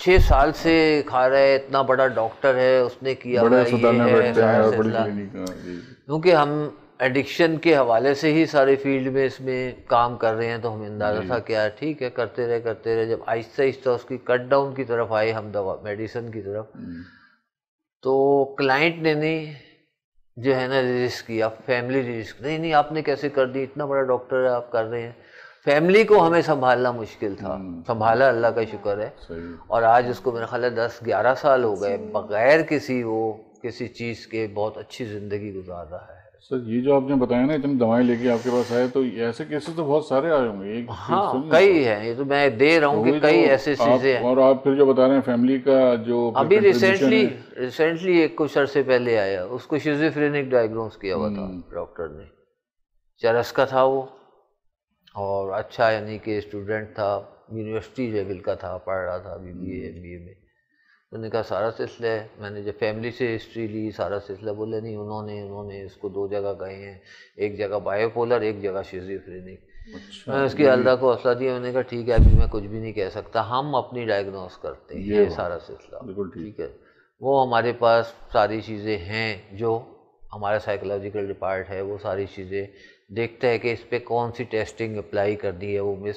छः साल से खा रहा है इतना बड़ा डॉक्टर है उसने किया बड़े है हाँ,
क्योंकि
हम एडिक्शन के हवाले से ही सारे फील्ड में इसमें काम कर रहे हैं तो हमें अंदाज़ा था क्या हाँ, ठीक है करते रहे करते रहे जब आहिस्ता आहिस्ता उसकी कट डाउन की तरफ आए हम दवा मेडिसिन की तरफ हम्म। तो क्लाइंट ने नहीं जो है ना रिस्क किया फैमिली रिस्क नहीं नहीं आपने कैसे कर दी इतना बड़ा डॉक्टर है आप कर रहे हैं फैमिली को हमें संभालना मुश्किल था हम्म। संभाला अल्लाह का शुक्र है और आज उसको मेरा ख्याल है दस ग्यारह साल हो गए बगैर किसी वो किसी चीज़ के बहुत अच्छी ज़िंदगी गुजार रहा है सर ये जो आपने बताया ना इतनी दवाएं लेके आपके पास आए तो ऐसे केसेस तो बहुत सारे आए होंगे हाँ कई है ये तो मैं दे रहा हूँ तो कि कई ऐसे चीज़ें हैं
और आप फिर जो बता रहे हैं फैमिली का जो अभी रिसेंटली
रिसेंटली एक कुछ अरसे पहले आया उसको शिजोफ्रेनिक डायग्नोस किया हुआ था डॉक्टर हम्म। ने चरस का था वो और अच्छा यानी कि स्टूडेंट था यूनिवर्सिटी लेवल का था पढ़ रहा था B B M B A में उन्होंने कहा सारा सिलसिला है मैंने जब फैमिली से हिस्ट्री ली सारा सिलसिला बोले नहीं उन्होंने उन्होंने इसको दो जगह गए हैं एक जगह बायोपोलर एक जगह शिजिफ्रेनिक अच्छा, मैंने उसकी अलदा को हौसला दिया मैंने कहा ठीक है अभी मैं कुछ भी नहीं कह सकता हम अपनी डायग्नोस करते हैं ये, ये सारा सिलसिला बिल्कुल ठीक है वो हमारे पास सारी चीज़ें हैं जो हमारा साइकोलॉजिकल डिपार्ट है वो सारी चीज़ें देखता है कि इस पर कौन सी टेस्टिंग अप्लाई करनी है वो मिस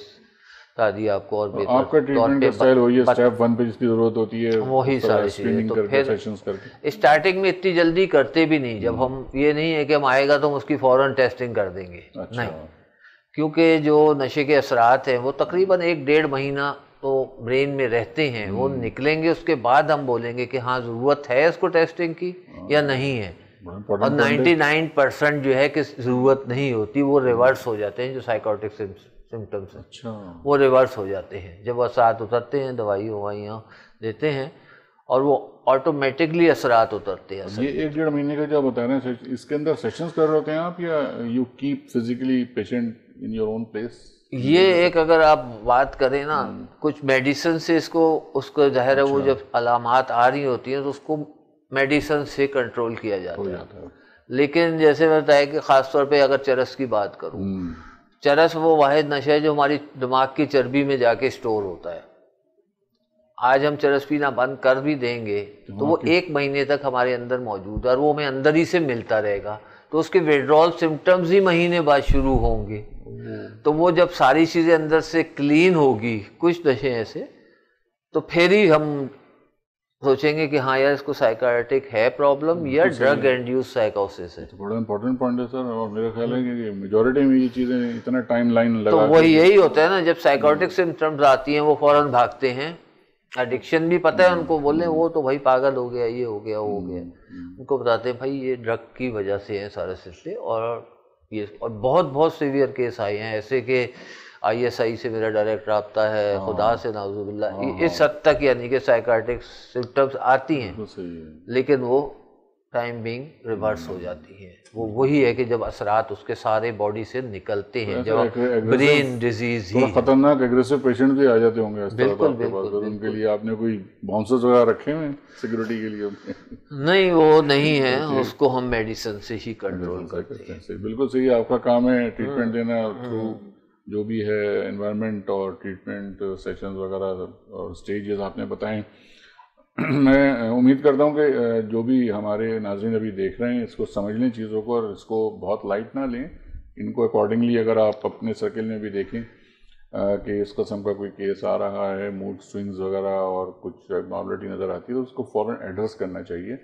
ताजी आपको और भी आपका ट्रीटमेंट का स्टाइल वही है स्टेप
वन पे जिसकी ज़रूरत होती है वही सारी चीज़ें तो फिर
स्टार्टिंग में इतनी जल्दी करते भी नहीं जब हम ये नहीं है कि हम आएगा तो हम उसकी फ़ौरन टेस्टिंग कर देंगे अच्छा। नहीं क्योंकि जो नशे के असरात हैं वो तकरीबन एक डेढ़ महीना तो ब्रेन में रहते हैं वो हम्म। निकलेंगे उसके बाद हम बोलेंगे कि हाँ ज़रूरत है इसको टेस्टिंग की हाँ। या नहीं है और 99 परसेंट जो है कि ज़रूरत नहीं होती वो रिवर्स हो जाते हैं जो साइकोटिक सिम्टम्स हैं अच्छा वो रिवर्स हो जाते हैं जब असरात उतरते हैं दवाई ववाइयाँ देते हैं और वो ऑटोमेटिकली असरात उतरते हैं ये
एक डेढ़ महीने का जो बता रहे हैं इसके अंदर सेशंस कर रहे होते हैं आप या you keep physically patient in your own place
ये एक अगर आप बात करें ना हम्म। कुछ मेडिसिन से इसको उसको जाहिर है वो अच्छा। जब अलामत आ रही होती हैं तो उसको मेडिसन से कंट्रोल किया जाता, जाता है लेकिन जैसे मैं बताया कि ख़ासतौर पे अगर चरस की बात करूं हम्म। चरस वो वाहिद नशा है जो हमारी दिमाग की चर्बी में जाके स्टोर होता है आज हम चरस पीना बंद कर भी देंगे तो वो एक महीने तक हमारे अंदर मौजूद है और वो हमें अंदर ही से मिलता रहेगा तो उसके विड्रॉल सिम्टम्स ही महीने बाद शुरू होंगे हम्म। तो वो जब सारी चीज़ें अंदर से क्लीन होगी कुछ नशे ऐसे तो फिर ही हम सोचेंगे कि हाँ यार इसको साइकाटिक है प्रॉब्लम हम्म, या ड्रग एंड यूज साइकोसिस है तो बड़ा इंपॉर्टेंट
पॉइंट है सर और मेरा ख्याल है कि मेजोरिटी में ये चीजें इतना टाइम लाइन लगा तो वही यही होता है
ना जब साइकोटिक सिम्टम्स आती हैं वो फौरन भागते हैं एडिक्शन भी पता है हम्म। उनको बोले वो तो भाई पागल हो गया ये हो गया वो हो हम्म। गया उनको बताते हैं भाई ये ड्रग की वजह से है सारे सिलसिले और ये और बहुत बहुत सीवियर केस आए हैं ऐसे के आईएसआई से मेरा डायरेक्ट रहा है हाँ। खुदा से नाजुबिल्ला हाँ, हाँ। इस हद तक यानी कि साइकाटिक सिम्टम्स आती हैं तो लेकिन वो टाइम बींग रिवर्स हो हम्म। जाती है वो वही है कि जब असरात उसके सारे बॉडी से निकलते हैं जब ब्रेन डिजीज ही
खतरनाक एग्रेसिव पेशेंट भी आ जाते होंगे बिल्कुल बिल्कुल उनके लिए आपने कोई बाउंसर्स वगैरह रखे हुए सिक्योरिटी के लिए
नहीं वो नहीं है *laughs*
उसको हम मेडिसिन से ही कंट्रोल करते हैं बिल्कुल सही आपका काम है ट्रीटमेंट हम्म। देना हम्म। जो भी है एनवायरनमेंट और ट्रीटमेंट सेशंस वगैरह और स्टेजेस आपने बताए *clears throat* मैं उम्मीद करता हूँ कि जो भी हमारे नाजरन अभी देख रहे हैं इसको समझ लें चीज़ों को और इसको बहुत लाइट ना लें इनको अकॉर्डिंगली अगर आप अपने सर्किल में भी देखें कि इस कस्म का कोई केस आ रहा है मूड स्विंग्स वगैरह और कुछ नॉर्मलिटी नज़र आती है तो उसको फ़ौर एड्रेस करना चाहिए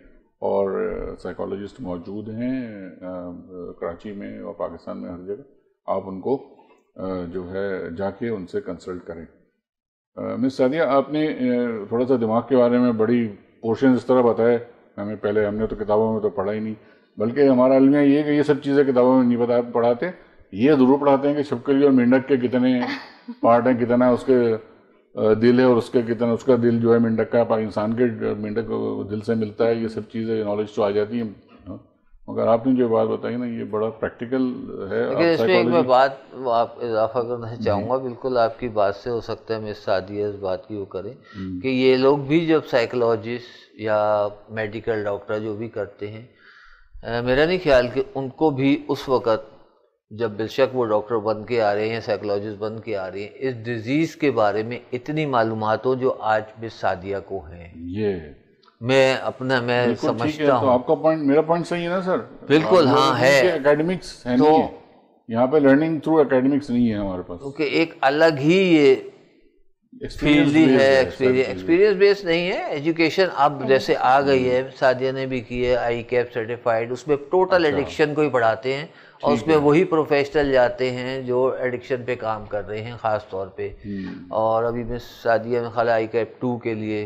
और साइकोलॉजिस्ट मौजूद हैं कराची में और पाकिस्तान में हर जगह आप उनको जो है जाके उनसे कंसल्ट करें मिस सादिया आपने थोड़ा सा दिमाग के बारे में बड़ी पोर्शन इस तरह बताए हमें पहले हमने तो किताबों में तो पढ़ा ही नहीं बल्कि हमारा अलमिया ये कि ये सब चीज़ें किताबों में नहीं बता पढ़ाते ये ज़रूर पढ़ाते हैं कि छिपकली और मेंढक के कितने पार्ट *laughs* हैं कितना उसके दिल है और उसके कितना उसका दिल जो है मेंढक का इंसान के मेंढक दिल से मिलता है ये सब चीज़ें नॉलेज तो आ जाती है मगर आपने जो बात बताई
ना ये बड़ा प्रैक्टिकल है लेकिन इसमें एक मैं बात आप इजाफा करना चाहूँगा बिल्कुल आपकी बात से हो सकता है मैं सादिया इस बात की वो करें कि ये लोग भी जब साइकोलॉजिस्ट या मेडिकल डॉक्टर जो भी करते हैं मेरा नहीं ख्याल कि उनको भी उस वक़्त जब बेशक वो डॉक्टर बन के आ रहे हैं साइकोलॉजिस्ट बन के आ रहे हैं इस डिज़ीज़ के बारे में इतनी मालूम हो जो आज भी सादिया को हैं ये मैं अपना मैं समझता तो हूँ तो
आपका पॉइंट मेरा पॉइंट सही है ना सर बिल्कुल हाँ है एकेडमिक्स है तो यहाँ पे लर्निंग थ्रू एकेडमिक्स नहीं है हमारे पास क्योंकि okay, एक अलग
ही ये फील्ड ही है एक्सपीरियंस बेस्ड नहीं है एजुकेशन अब जैसे आ गई है सादिया ने भी की है आई कैप सर्टिफाइड उसमें टोटल एडिक्शन अच्छा। को ही पढ़ाते हैं और उसमें वही प्रोफेशनल जाते हैं जो एडिक्शन पे काम कर रहे हैं ख़ास तौर पे हम्म। और अभी मैं सादिया में खाला आई कैप टू के लिए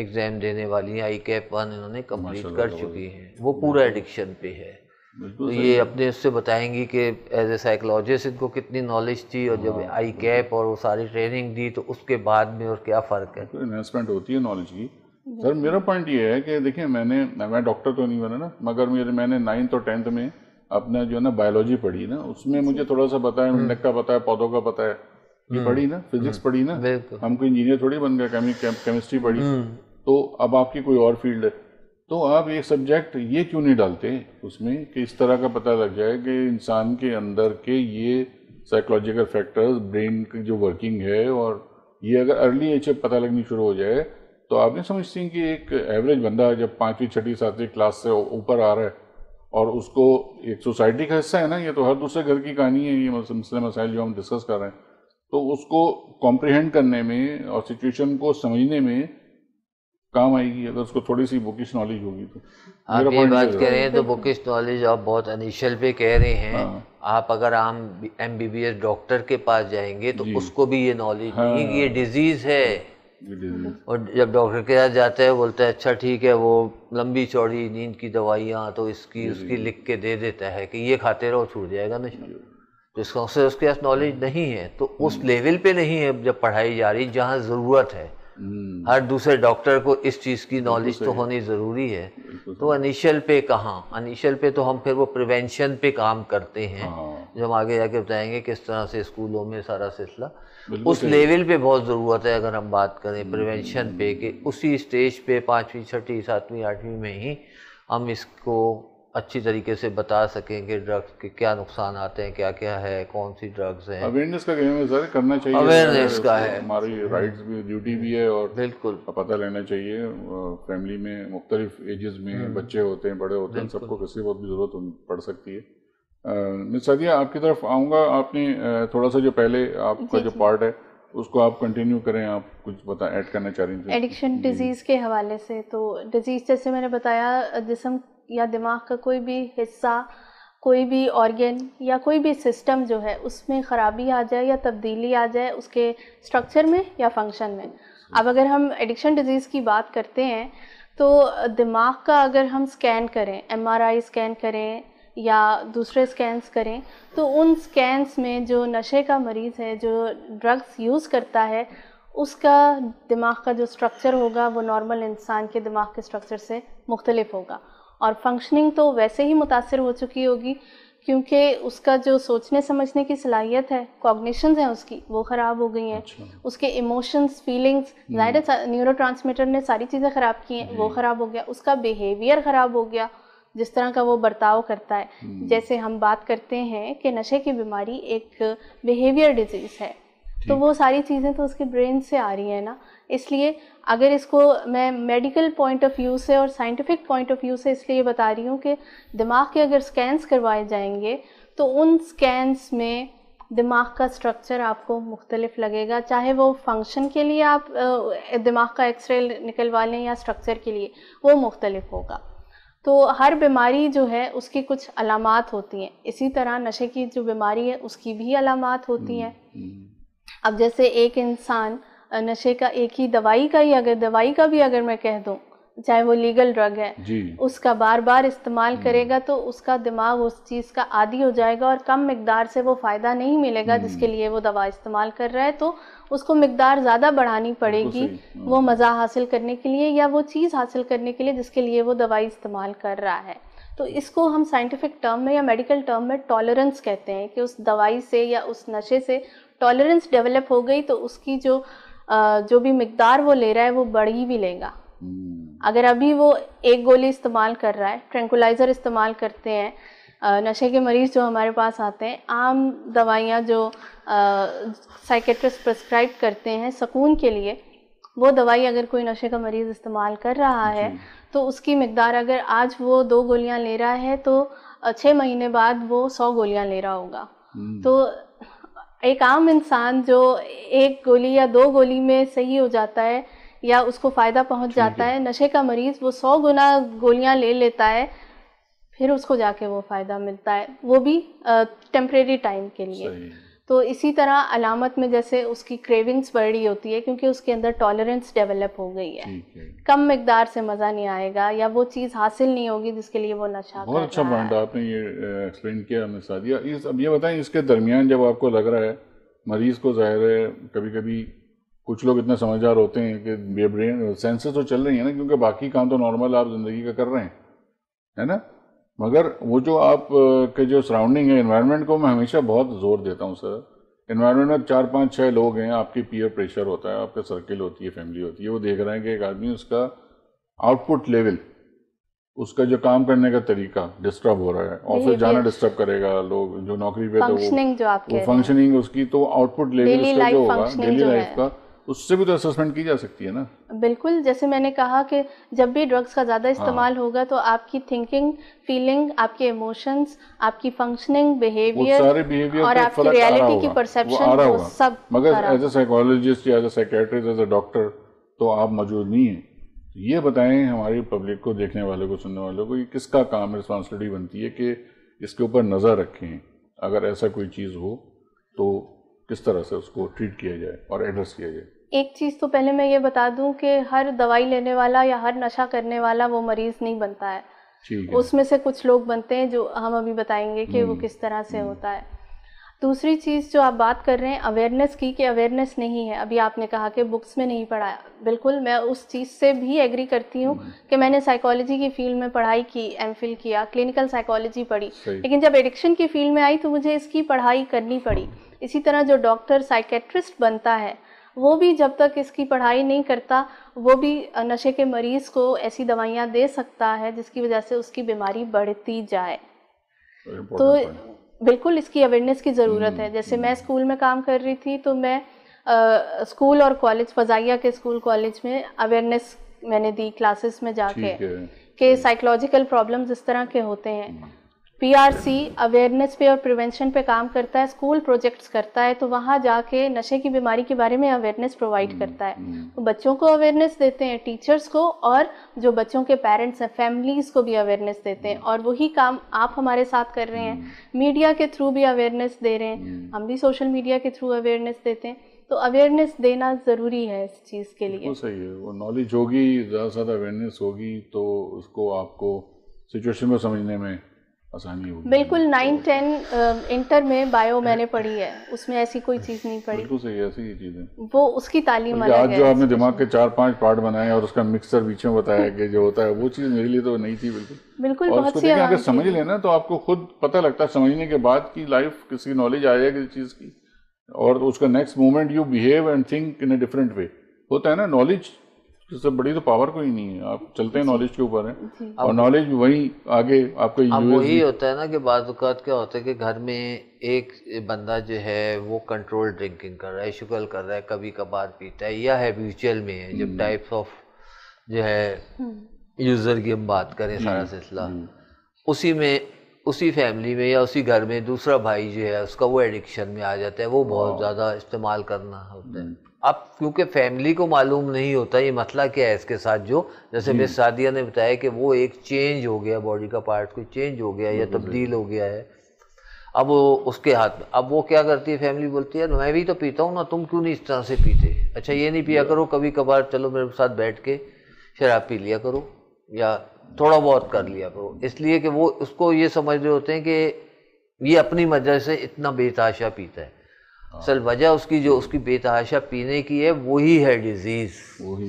एग्जाम देने वाली आई कैप वन इन्होंने कम्प्लीट कर चुकी हैं वो पूरा एडिक्शन पे है तो ये अपने उससे बताएंगी कि एज ए साइकोलॉजिस्ट इनको कितनी नॉलेज थी और जब आई हाँ, कैप और वो सारी ट्रेनिंग दी तो उसके बाद में और क्या फ़र्क है
इन्वेस्टमेंट होती है नॉलेज की सर मेरा पॉइंट ये है कि देखिए मैंने मैं डॉक्टर तो नहीं बना ना मगर मेरे मैंने नाइन्थ और टेंथ में अपना जो है ना बायोलॉजी पढ़ी ना उसमें मुझे थोड़ा सा पता है हम्म। मिनक का पता है पौधों का पता है ये हम्म। पढ़ी ना फिजिक्स हम्म। पढ़ी ना हमको इंजीनियर थोड़ी बन गया केमिस्ट्री पढ़ी हम्म। तो अब आपकी कोई और फील्ड है तो आप एक सब्जेक्ट ये क्यों नहीं डालते उसमें कि इस तरह का पता लग जाए कि इंसान के अंदर के ये साइकोलॉजिकल फैक्टर्स ब्रेन की जो वर्किंग है और ये अगर अर्ली एज में पता लगनी शुरू हो जाए तो आप नहीं समझती हैं कि एक एवरेज बंदा जब पाँचवीं छठी सातवीं क्लास से ऊपर आ रहा है और उसको एक सोसाइटी का हिस्सा है ना ये तो हर दूसरे घर की कहानी है ये मसले मसाइल जो हम डिस्कस कर रहे हैं तो उसको कॉम्प्रिहेंड करने में और सिचुएशन को समझने में काम आएगी अगर उसको थोड़ी सी बुकिश नॉलेज होगी तो
आप ये बात कह रहे हैं तो बुकिश नॉलेज आप बहुत अनिशल पे कह रहे हैं हाँ। आप अगर आम M B B S doctor के पास जाएंगे तो उसको भी ये नॉलेज हाँ। नहीं ये डिजीज़ है और जब डॉक्टर के पास जाते हैं बोलते हैं अच्छा ठीक है वो लंबी चौड़ी नींद की दवाइयाँ तो इसकी उसकी लिख के दे देता है कि ये खाते रहो छूट जाएगा नशा जिसका उसे उसके पास नॉलेज हम्म। नहीं है तो उस लेवल हम्म। पे नहीं है जब पढ़ाई जा रही जहाँ ज़रूरत है हम्म। हर दूसरे डॉक्टर को इस चीज़ की नॉलेज तो होनी ज़रूरी है तो अनिशल पे कहाँ अनिशल पे तो हम फिर वो प्रिवेंशन पे काम करते हैं हाँ। जो हम आगे जाके बताएंगे किस तरह से स्कूलों में सारा सिलसिला उस लेवल पे बहुत ज़रूरत है अगर हम बात करें प्रिवेंशन पे कि उसी स्टेज पे पाँचवीं छठी सातवीं आठवीं में ही हम इसको अच्छी तरीके से बता सकें कि ड्रग्स के क्या नुकसान आते हैं क्या क्या है कौन सी ड्रग्स हैं
अवेयरनेस का गेम है सर करना चाहिए अवेयरनेस का है हमारी राइट्स
भी ड्यूटी भी है और बिल्कुल पता लेना चाहिए
फैमिली में मुख्तलिफ एजेस में हम्म। बच्चे होते हैं बड़े होते हैं सबको किसी वक्त भी ज़रूरत पड़ सकती है मिस सदिया आपकी तरफ आऊँगा आपने थोड़ा सा जो पहले आपका जो पार्ट है उसको आप कंटिन्यू करें आप कुछ बता ऐड करना चाह रही हैं
एडिक्शन डिजीज़ के हवाले से तो डिजीज़ जैसे मैंने बताया जिसम या दिमाग का कोई भी हिस्सा कोई भी ऑर्गन या कोई भी सिस्टम जो है उसमें ख़राबी आ जाए या तब्दीली आ जाए उसके स्ट्रक्चर में या फंक्शन में अब अगर हम एडिक्शन डिजीज़ की बात करते हैं तो दिमाग का अगर हम स्कैन करें एमआरआई स्कैन करें या दूसरे स्कैंस करें तो उन स्कैंस में जो नशे का मरीज़ है जो ड्रग्स यूज़ करता है उसका दिमाग का जो स्ट्रक्चर होगा वो नॉर्मल इंसान के दिमाग के स्ट्रक्चर से मुख्तलिफ होगा और फंक्शनिंग तो वैसे ही मुतासर हो चुकी होगी क्योंकि उसका जो सोचने समझने की सलाहियत है कॉग्निशन हैं उसकी वो ख़राब हो गई हैं अच्छा। उसके इमोशंस हम्म। फीलिंग्स ज़ाहिर न्यूरो ट्रांसमीटर ने सारी चीज़ें ख़राब की हैं वो ख़राब हो गया उसका बिहेवियर ख़राब हो गया जिस तरह का वो बर्ताव करता है हम्म। जैसे हम बात करते हैं कि नशे की बीमारी एक बिहेवियर डिजीज़ है तो वो सारी चीज़ें तो उसके ब्रेन से आ रही हैं ना इसलिए अगर इसको मैं मेडिकल पॉइंट ऑफ व्यू से और साइंटिफिक पॉइंट ऑफ व्यू से इसलिए बता रही हूँ कि दिमाग के अगर स्कैन्स करवाए जाएंगे तो उन स्कैंस में दिमाग का स्ट्रक्चर आपको मुख्तलिफ लगेगा चाहे वो फंक्शन के लिए आप दिमाग का एक्सरे निकलवा लें या स्ट्रक्चर के लिए वो मुख्तलिफ होगा तो हर बीमारी जो है उसकी कुछ अलामत होती हैं इसी तरह नशे की जो बीमारी है उसकी भी अलामत होती हम्म, हैं हम्म। अब जैसे एक इंसान नशे का एक ही दवाई का ही अगर दवाई का भी अगर मैं कह दूँ चाहे वो लीगल ड्रग है उसका बार बार इस्तेमाल हम्म। करेगा तो उसका दिमाग उस चीज़ का आदि हो जाएगा और कम मकदार से वो फ़ायदा नहीं मिलेगा हम्म। जिसके लिए वो दवा इस्तेमाल कर रहा है तो उसको मकदार ज़्यादा बढ़ानी पड़ेगी वो हम्म। मज़ा हासिल करने के लिए या वो चीज़ हासिल करने के लिए जिसके लिए वो दवाई इस्तेमाल कर रहा है तो इसको हम साइंटिफिक टर्म में या मेडिकल टर्म में टॉलरेंस कहते हैं कि उस दवाई से या उस नशे से टॉलरेंस डेवलप हो गई तो उसकी जो जो भी मकदार वो ले रहा है वो ही भी लेगा अगर अभी वो एक गोली इस्तेमाल कर रहा है ट्रेंकुलाइज़र इस्तेमाल करते हैं नशे के मरीज़ जो हमारे पास आते हैं आम दवाइयाँ जो साइकेट्रिस्ट प्रस्क्राइब करते हैं सुकून के लिए वो दवाई अगर कोई नशे का मरीज़ इस्तेमाल कर रहा है तो उसकी मकदार अगर आज वो दो गोलियाँ ले रहा है तो छः महीने बाद वो सौ गोलियाँ ले रहा होगा हम्म। तो एक आम इंसान जो एक गोली या दो गोली में सही हो जाता है या उसको फ़ायदा पहुंच जाता है नशे का मरीज़ वो सौ गुना गोलियां ले लेता है फिर उसको जाके वो फ़ायदा मिलता है वो भी टेम्परेरी टाइम के लिए तो इसी तरह अलामत में जैसे उसकी क्रेविंग्स बढ़ रही होती है क्योंकि उसके अंदर टॉलरेंस डेवलप हो गई है, है। कम मकदार से मज़ा नहीं आएगा या वो चीज़ हासिल नहीं होगी जिसके लिए वो नशा बहुत अच्छा पॉइंट
आपने ये एक्सप्लेन किया हमने सादिया इस अब ये बताएं इसके दरमियान जब आपको लग रहा है मरीज़ को ज़ाहिर है कभी कभी कुछ लोग इतना समझदार होते हैं कि बेब्रेन सेंसेस तो चल रही है ना क्योंकि बाकी काम तो नॉर्मल आप ज़िंदगी का कर रहे हैं है ना मगर वो जो आप के जो सराउंडिंग है इन्वायरमेंट को मैं हमेशा बहुत जोर देता हूँ सर इन्वायरमेंट में चार पाँच छः लोग हैं आपकी पीयर प्रेशर होता है आपका सर्किल होती है फैमिली होती है वो देख रहे हैं कि एक आदमी उसका आउटपुट लेवल उसका जो काम करने का तरीका डिस्टर्ब हो रहा है ऑफिस जाना डिस्टर्ब करेगा लोग जो नौकरी पे तो वो फंक्शनिंग उसकी तो आउटपुट लेवल उसका जो होगा डेली लाइफ का उससे भी तो असेसमेंट की जा सकती है ना
बिल्कुल जैसे मैंने कहा कि जब भी ड्रग्स का ज़्यादा हाँ। इस्तेमाल हाँ। होगा तो आपकी थिंकिंग फीलिंग आपके इमोशंस आपकी फंक्शनिंग बिहेवियर बिहेवियर और आपकी रियलिटी की परसेप्शन वो सब मगर एज ए
साइकोलॉजिस्ट या as a psychiatrist as a doctor तो आप मौजूद नहीं हैं तो ये बताएं हमारी पब्लिक को देखने वालों को सुनने वालों को ये किसका काम रिस्पॉन्सिबिलिटी बनती है कि इसके ऊपर नज़र रखें अगर ऐसा कोई चीज़ हो तो किस तरह से उसको ट्रीट किया जाए और एड्रेस किया जाए
एक चीज़ तो पहले मैं ये बता दूं कि हर दवाई लेने वाला या हर नशा करने वाला वो मरीज़ नहीं बनता
है उसमें
से कुछ लोग बनते हैं जो हम अभी बताएंगे कि वो हम्म। किस तरह से हम्म। होता है दूसरी चीज़ जो आप बात कर रहे हैं अवेयरनेस की कि अवेयरनेस नहीं है अभी आपने कहा कि बुक्स में नहीं पढ़ाया बिल्कुल मैं उस चीज़ से भी एग्री करती हूँ हम्म। कि मैंने साइकोलॉजी की फील्ड में पढ़ाई की एम किया क्लिनिकल साइकोलॉजी पढ़ी लेकिन जब एडिक्शन की फील्ड में आई तो मुझे इसकी पढ़ाई करनी पड़ी इसी तरह जो डॉक्टर साइकेट्रिस्ट बनता है वो भी जब तक इसकी पढ़ाई नहीं करता वो भी नशे के मरीज़ को ऐसी दवाइयाँ दे सकता है जिसकी वजह से उसकी बीमारी बढ़ती जाए तो बिल्कुल इसकी अवेयरनेस की ज़रूरत है hmm, जैसे hmm. मैं स्कूल में काम कर रही थी तो मैं आ, स्कूल और कॉलेज फजाइया के स्कूल कॉलेज में अवेयरनेस मैंने दी क्लासेस में जाके के साइकोलॉजिकल प्रॉब्लम्स इस तरह के होते हैं hmm. पीआरसी अवेयरनेस पे और प्रिवेंशन पे काम करता है स्कूल प्रोजेक्ट्स करता है तो वहाँ जाके नशे की बीमारी के बारे में अवेयरनेस प्रोवाइड हम्म, करता है हम्म। तो बच्चों को अवेयरनेस देते हैं टीचर्स को और जो बच्चों के पेरेंट्स हैं फैमिलीज़ को भी अवेयरनेस देते हैं हम्म। और वही काम आप हमारे साथ कर रहे हैं मीडिया के थ्रू भी अवेयरनेस दे रहे हैं हम भी सोशल मीडिया के थ्रू अवेयरनेस देते हैं तो अवेयरनेस देना ज़रूरी है इस चीज़ के लिए
सही है वो नॉलेज होगी ज़्यादा से ज़्यादा अवेयरनेस होगी तो उसको आपको सिचुएशन को समझने में आसानी होगी
बिल्कुल नाइन तो टेन इंटर में बायो मैंने पढ़ी है उसमें ऐसी कोई अच्छा, चीज़ नहीं पढ़ी बिल्कुल
सही ऐसी ही चीज़ें
वो उसकी तालीम अलग आज जो आपने
दिमाग के चार पांच पार्ट बनाए और उसका मिक्सर बीच में बताया कि जो होता है वो चीज़ मेरे लिए तो नहीं थी बिल्कुल
बिल्कुल और बहुत सी अगर समझ
लेना तो आपको खुद पता लगता है समझने के बाद की लाइफ किसी नॉलेज आ जाएगी चीज़ की और उसका next moment you behave and think in a different way होता है ना नॉलेज इससे बड़ी तो पावर कोई नहीं है आप चलते हैं नॉलेज के ऊपर
है और
नॉलेज वही आगे आपको वही होता
है ना कि अवत क्या होता है कि घर में एक बंदा जो है वो कंट्रोल ड्रिंकिंग कर रहा है शुगर कर रहा है कभी कभार पीता है या म्यूचुअल में है जब टाइप्स हम्म। ऑफ जो है यूज़र हम्म। की हम बात करें सारा सिलसिला उसी में उसी फैमिली में या उसी घर में दूसरा भाई जो है उसका वो एडिक्शन में आ जाता है वो बहुत हाँ। ज़्यादा इस्तेमाल करना होता है हम्म। अब क्योंकि फैमिली को मालूम नहीं होता ये मसला क्या है इसके साथ जो जैसे मिस सादिया ने बताया कि वो एक चेंज हो गया बॉडी का पार्ट कोई चेंज हो गया या तब्दील हो गया है अब वो उसके हाथ में अब वो क्या करती है फैमिली बोलती है मैं भी तो पीता हूँ ना तुम क्यों नहीं इस तरह से पीते अच्छा ये नहीं पिया करो कभी कभार चलो मेरे साथ बैठ के शराब पी लिया करो या थोड़ा बहुत कर लिया करो इसलिए कि वो उसको ये समझ रहे होते हैं कि ये अपनी मजा से इतना बेताशा पीता है हाँ। असल वजह उसकी जो उसकी बेतहाशा पीने की है वही है डिजीज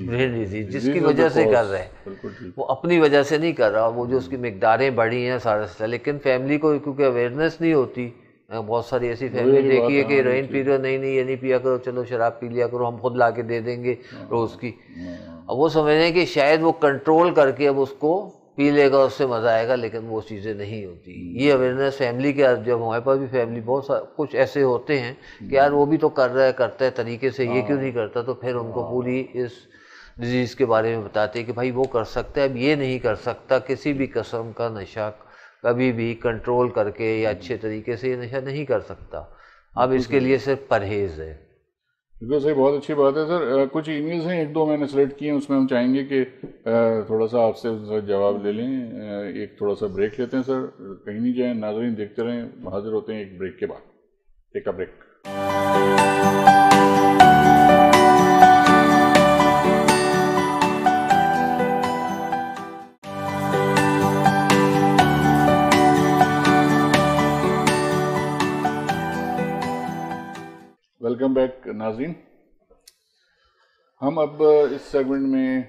ब्रेन डिजीज जिसकी वजह से कर रहे हैं वो अपनी वजह से नहीं कर रहा वो जो उसकी मकदारें बढ़ी हैं सारा सारा लेकिन फैमिली को क्योंकि अवेयरनेस नहीं होती बहुत सारी ऐसी फैमिली देखी है कि रेन हाँ, पी रहे नहीं नहीं ये नहीं पिया करो चलो शराब पी लिया करो हम खुद ला के दे देंगे हाँ। रोज़ की अब वो समझ रहे हैं कि शायद वो कंट्रोल करके अब उसको पी लेगा उससे मज़ा आएगा लेकिन वो चीज़ें नहीं होती ये अवेयरनेस फैमिली के जब हमारे पास भी फैमिली बहुत सा कुछ ऐसे होते हैं कि यार वो भी तो कर रहा है करता है तरीके से ये क्यों हाँ। नहीं करता तो फिर उनको हाँ। पूरी इस डिजीज़ के बारे में बताते हैं कि भाई वो कर सकता है अब ये नहीं कर सकता किसी भी कस्म का नशा कभी भी कंट्रोल करके या अच्छे तरीके से ये नशा नहीं कर सकता अब इसके लिए सिर्फ परहेज़ है बिल्कुल
सही बहुत अच्छी बात है सर कुछ कुछ ईमेल्स हैं एक दो मैंने सेलेक्ट किए हैं उसमें हम चाहेंगे कि थोड़ा सा आपसे जवाब ले लें एक थोड़ा सा ब्रेक लेते हैं सर कहीं नहीं जाएं नाजरीन देखते रहें हाजिर होते हैं एक ब्रेक के बाद take a break welcome back Nazeen हम अब इस सेगमेंट में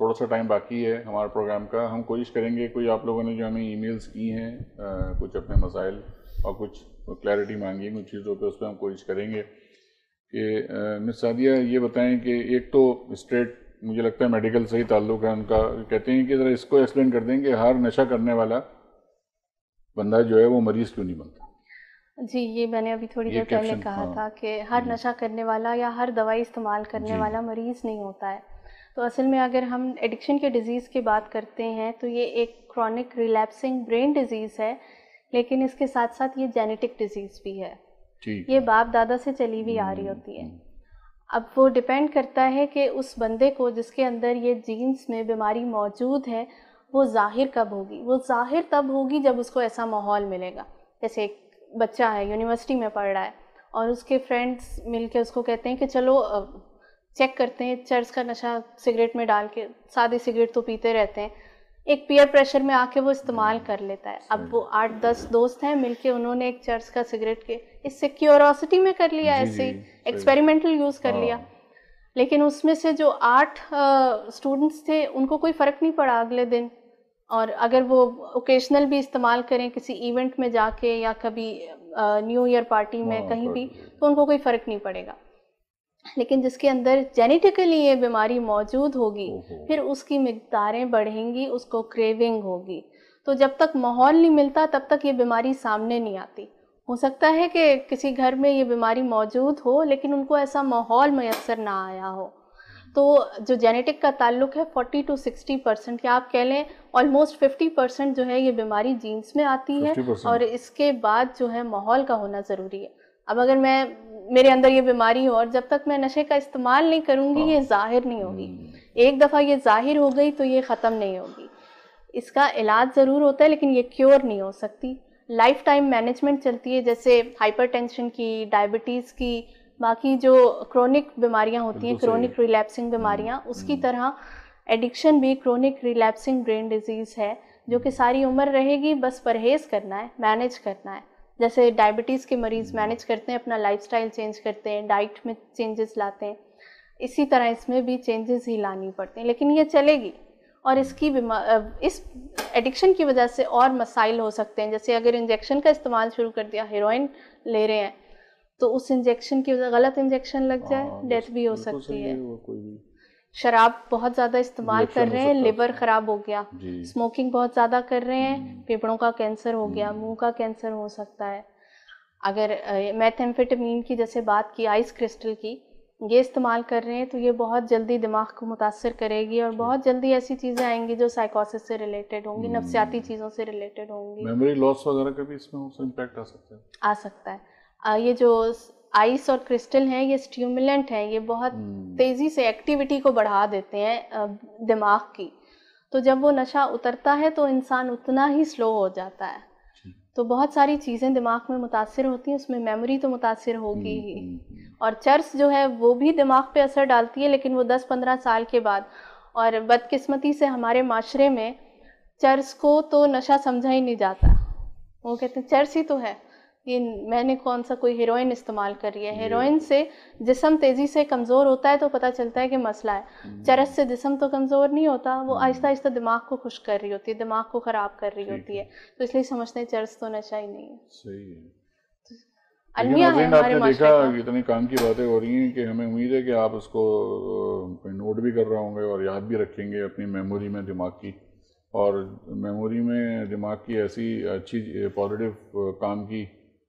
थोड़ा सा टाइम बाकी है हमारे प्रोग्राम का हम कोशिश करेंगे कोई आप लोगों ने जो हमें ईमेल्स की हैं कुछ अपने मसाइल और कुछ क्लैरिटी मांगी कुछ चीज़ों पे उस पर हम कोशिश करेंगे कि मिस सादिया ये बताएं कि एक तो स्ट्रेट मुझे लगता है मेडिकल से ही ताल्लुक है उनका कहते हैं कि ज़रा इसको एक्सप्लेन कर दें कि हर नशा करने वाला बंदा जो है वो मरीज़ क्यों नहीं
बनता जी, ये मैंने अभी थोड़ी देर पहले कहा हाँ। था कि हर नशा करने वाला या हर दवाई इस्तेमाल करने वाला मरीज़ नहीं होता है। तो असल में अगर हम एडिक्शन के डिज़ीज़ की बात करते हैं तो ये एक क्रॉनिक रिलैप्सिंग ब्रेन डिज़ीज़ है, लेकिन इसके साथ-साथ ये जेनेटिक डिज़ीज़ भी है। ये बाप बाप-दादा से चली हुई आ रही हम्म, होती है। हम्म। अब वो डिपेंड करता है कि उस बंदे को जिसके अंदर ये जीन्स में बीमारी मौजूद है, वो ज़ाहिर कब होगी? वो ज़ाहिर तब होगी जब उसको ऐसा माहौल मिलेगा। जैसे एक बच्चा है यूनिवर्सिटी में पढ़ रहा है और उसके फ्रेंड्स मिलके उसको कहते हैं कि चलो चेक करते हैं चर्च का नशा सिगरेट में डाल के सादी सिगरेट तो पीते रहते हैं एक पीयर प्रेशर में आके वो इस्तेमाल कर लेता है अब वो आठ दस दोस्त हैं मिलके उन्होंने एक चर्च का सिगरेट के इससे क्यूरोसिटी में कर लिया ऐसे ही एक्सपेरिमेंटल यूज़ कर लिया हाँ। लेकिन उसमें से जो आठ स्टूडेंट्स थे उनको कोई फ़र्क नहीं पड़ा अगले दिन और अगर वो ओकेजनल भी इस्तेमाल करें किसी इवेंट में जाके या कभी न्यू ईयर पार्टी में हाँ, कहीं भी तो उनको कोई फ़र्क नहीं पड़ेगा लेकिन जिसके अंदर जेनेटिकली ये बीमारी मौजूद होगी फिर उसकी मकदारें बढ़ेंगी उसको क्रेविंग होगी तो जब तक माहौल नहीं मिलता तब तक ये बीमारी सामने नहीं आती हो सकता है कि किसी घर में ये बीमारी मौजूद हो लेकिन उनको ऐसा माहौल मैसर ना आया हो तो जो जेनेटिक का ताल्लुक है 40 टू 60 परसेंट या आप कह लें ऑलमोस्ट 50 परसेंट जो है ये बीमारी जीन्स में आती है और इसके बाद जो है माहौल का होना ज़रूरी है अब अगर मैं मेरे अंदर ये बीमारी हो और जब तक मैं नशे का इस्तेमाल नहीं करूँगी हाँ। ये ज़ाहिर नहीं होगी हम्म। एक दफ़ा ये ज़ाहिर हो गई तो ये ख़त्म नहीं होगी इसका इलाज ज़रूर होता है लेकिन ये क्योर नहीं हो सकती लाइफ टाइम मैनेजमेंट चलती है जैसे हाइपरटेंशन की डायबिटीज़ की बाकी जो क्रोनिक बीमारियां होती हैं क्रोनिक रिलैप्सिंग बीमारियां हम्म, उसकी हम्म। तरह एडिक्शन भी क्रोनिक रिलैप्सिंग ब्रेन डिजीज़ है जो कि सारी उम्र रहेगी बस परहेज़ करना है मैनेज करना है जैसे डायबिटीज़ के मरीज़ मैनेज हम्म। करते हैं अपना लाइफस्टाइल चेंज करते हैं डाइट में चेंजेस लाते हैं इसी तरह इसमें भी चेंजेस ही लानी पड़ते हैं लेकिन ये चलेगी और इसकी इस एडिक्शन की वजह से और मसाइल हो सकते हैं जैसे अगर इंजेक्शन का इस्तेमाल शुरू कर दिया हेरोइन ले रहे हैं तो उस इंजेक्शन की वजह गलत इंजेक्शन लग जाए डेथ हाँ, भी हो सकती है शराब बहुत ज़्यादा इस्तेमाल कर रहे हैं लिवर हम्म। ख़राब हो गया स्मोकिंग हम्म। बहुत ज़्यादा कर रहे हैं फेफड़ों का कैंसर हो गया मुंह का कैंसर हो सकता है अगर मैथेम्फेटमीन की जैसे बात की आइस क्रिस्टल की ये इस्तेमाल कर रहे हैं तो ये बहुत जल्दी दिमाग को मुतासर करेगी और बहुत जल्दी ऐसी चीज़ें आएंगी जो साइकोसिस से रिलेटेड होंगी हम्म। नफसियाती चीज़ों से रिलेटेड होंगी मेमोरी
लॉस वगैरह का भी इसमें आ सकता है
आ सकता है ये जो आइस और क्रिस्टल हैं ये स्ट्यूमुलेंट हैं ये बहुत हम्म। तेज़ी से एक्टिविटी को बढ़ा देते हैं दिमाग की तो जब वो नशा उतरता है तो इंसान उतना ही स्लो हो जाता है तो बहुत सारी चीज़ें दिमाग में मुतासर होती हैं उसमें मेमोरी तो मुतासर होगी हम्म, ही हम्म, और चर्स जो है वो भी दिमाग पे असर डालती है लेकिन वो 10-15 साल के बाद और बदकिस्मती से हमारे माशरे में चर्स को तो नशा समझा ही नहीं जाता वो कहते हैं चर्स ही तो है कि मैंने कौन सा कोई हीरोइन इस्तेमाल रही है हीरोइन से जिसम तेज़ी से कमज़ोर होता है तो पता चलता है कि मसला है हम्म। चरस से जिसम तो कमज़ोर नहीं होता वो हम्म। आहिस्ता आहिस्ता दिमाग को खुश कर रही होती है दिमाग को ख़राब कर रही होती है तो इसलिए समझते हैं चरस तो नशा ही नहीं है सही है तो
देखा काम की बातें हो रही हैं कि हमें उम्मीद है कि आप उसको नोट भी कर रहे होंगे और याद भी रखेंगे अपनी मेमोरी में दिमाग की और मेमोरी में दिमाग की ऐसी अच्छी पॉजिटिव काम की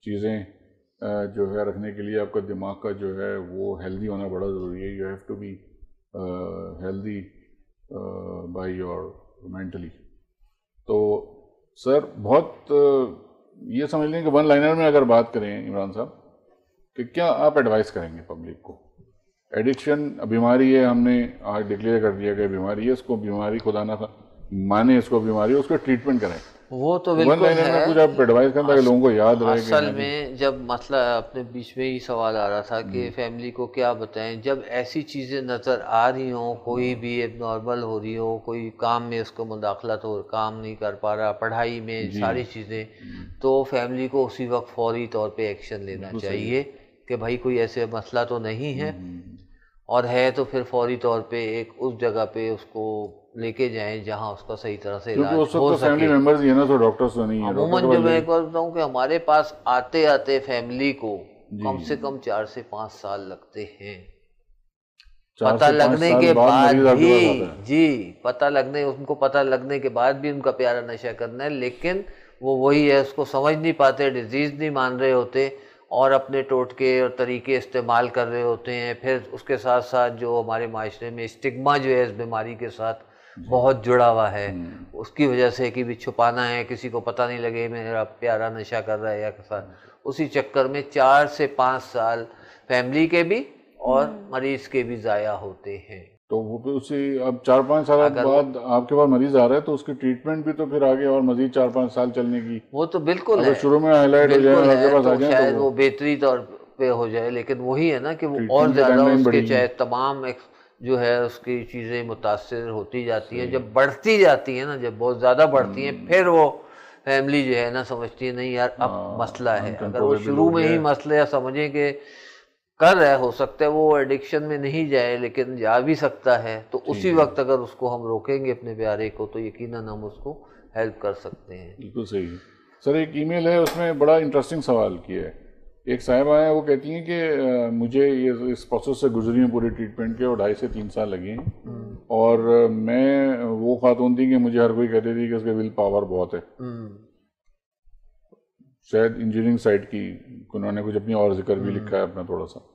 चीज़ें जो है रखने के लिए आपका दिमाग का जो है वो हेल्दी होना बड़ा ज़रूरी है you have to be healthy by your mentally तो सर बहुत ये समझ लें कि वन लाइनर में अगर बात करें इमरान साहब कि क्या आप एडवाइस करेंगे पब्लिक को एडिक्शन बीमारी है हमने आज डिक्लेयर कर दिया गया बीमारी है इसको बीमारी खुदा ना माने इसको बीमारी उसको ट्रीटमेंट करें
वो तो बिल्कुल
याद असल
में जब मतलब अपने बीच में ही सवाल आ रहा था कि फैमिली हम्म। को क्या बताएं जब ऐसी चीज़ें नज़र आ रही हों कोई हम्म। भी अब नॉर्मल हो रही हो कोई काम में उसको मुदाखलत हो काम नहीं कर पा रहा पढ़ाई में सारी चीज़ें हम्म। तो फैमिली को उसी वक्त फौरी तौर पर एक्शन लेना चाहिए कि भाई कोई ऐसे मसला तो नहीं है और है तो फिर फौरी तौर पर एक उस जगह पर उसको लेके जाएं जहां उसका सही तरह से इलाज हो तो फैमिली मेंबर्स
ही है ना तो डॉक्टर्स तो नहीं है अमूमन जो तो मैं
बार बताऊं कि हमारे पास आते आते फैमिली को कम से कम चार से पांच साल लगते हैं पता लगने के बाद भी जी पता लगने उनको पता लगने के बाद भी उनका प्यारा नशा करना है लेकिन वो वही है उसको समझ नहीं पाते डिजीज़ नहीं मान रहे होते और अपने टोटके और तरीके इस्तेमाल कर रहे होते हैं फिर उसके साथ साथ जो हमारे माशरे में स्टिग्मा जो है इस बीमारी के साथ *laughs* बहुत जुड़ा हुआ है हम्म। उसकी वजह से कि भी छुपाना है किसी को पता नहीं लगे मेरा प्यारा नशा कर रहा है या कैसा उसी चक्कर में चार से पाँच साल फैमिली के भी और हम्म। मरीज के भी ज़ाया होते हैं
तो वो भी उसी अब चार पाँच साल बाद आपके पास मरीज आ रहा है तो उसकी ट्रीटमेंट भी तो फिर आगे और मजीद चार पाँच साल चलने की
वो तो बिल्कुल है
शुरू में हाईलाइट हो जाए आपके पास आ तो जाए तो वो
बेहतरी तौर पे हो जाए लेकिन वही है ना कि वो और ज़्यादा उसके चाहे तमाम जो है उसकी चीज़ें मुतासर होती जाती हैं जब बढ़ती जाती हैं ना जब बहुत ज़्यादा बढ़ती हैं हम्म। फिर वो फैमिली जो है ना समझती है नहीं यार अब हाँ, मसला है अगर तो वो शुरू में ही मसला या समझें कि कर रहा है हो सकता है वो एडिक्शन में नहीं जाए लेकिन जा भी सकता है तो उसी वक्त अगर उसको हम रोकेंगे अपने प्यारे को तो यकीन हम उसको हेल्प कर सकते हैं बिल्कुल सही सर एक ईमेल है उसमें बड़ा इंटरेस्टिंग
सवाल किया है एक साहब आया वो कहती हैं कि मुझे ये इस प्रोसेस से गुजरी हैं पूरे ट्रीटमेंट के और ढाई से तीन साल लगे हैं हम्म। और मैं वो खातून थी कि मुझे हर कोई कहती थी कि उसके विल पावर बहुत है हम्म। शायद इंजीनियरिंग साइड की उन्होंने कुछ अपनी और जिक्र भी हम्म। लिखा है अपना थोड़ा सा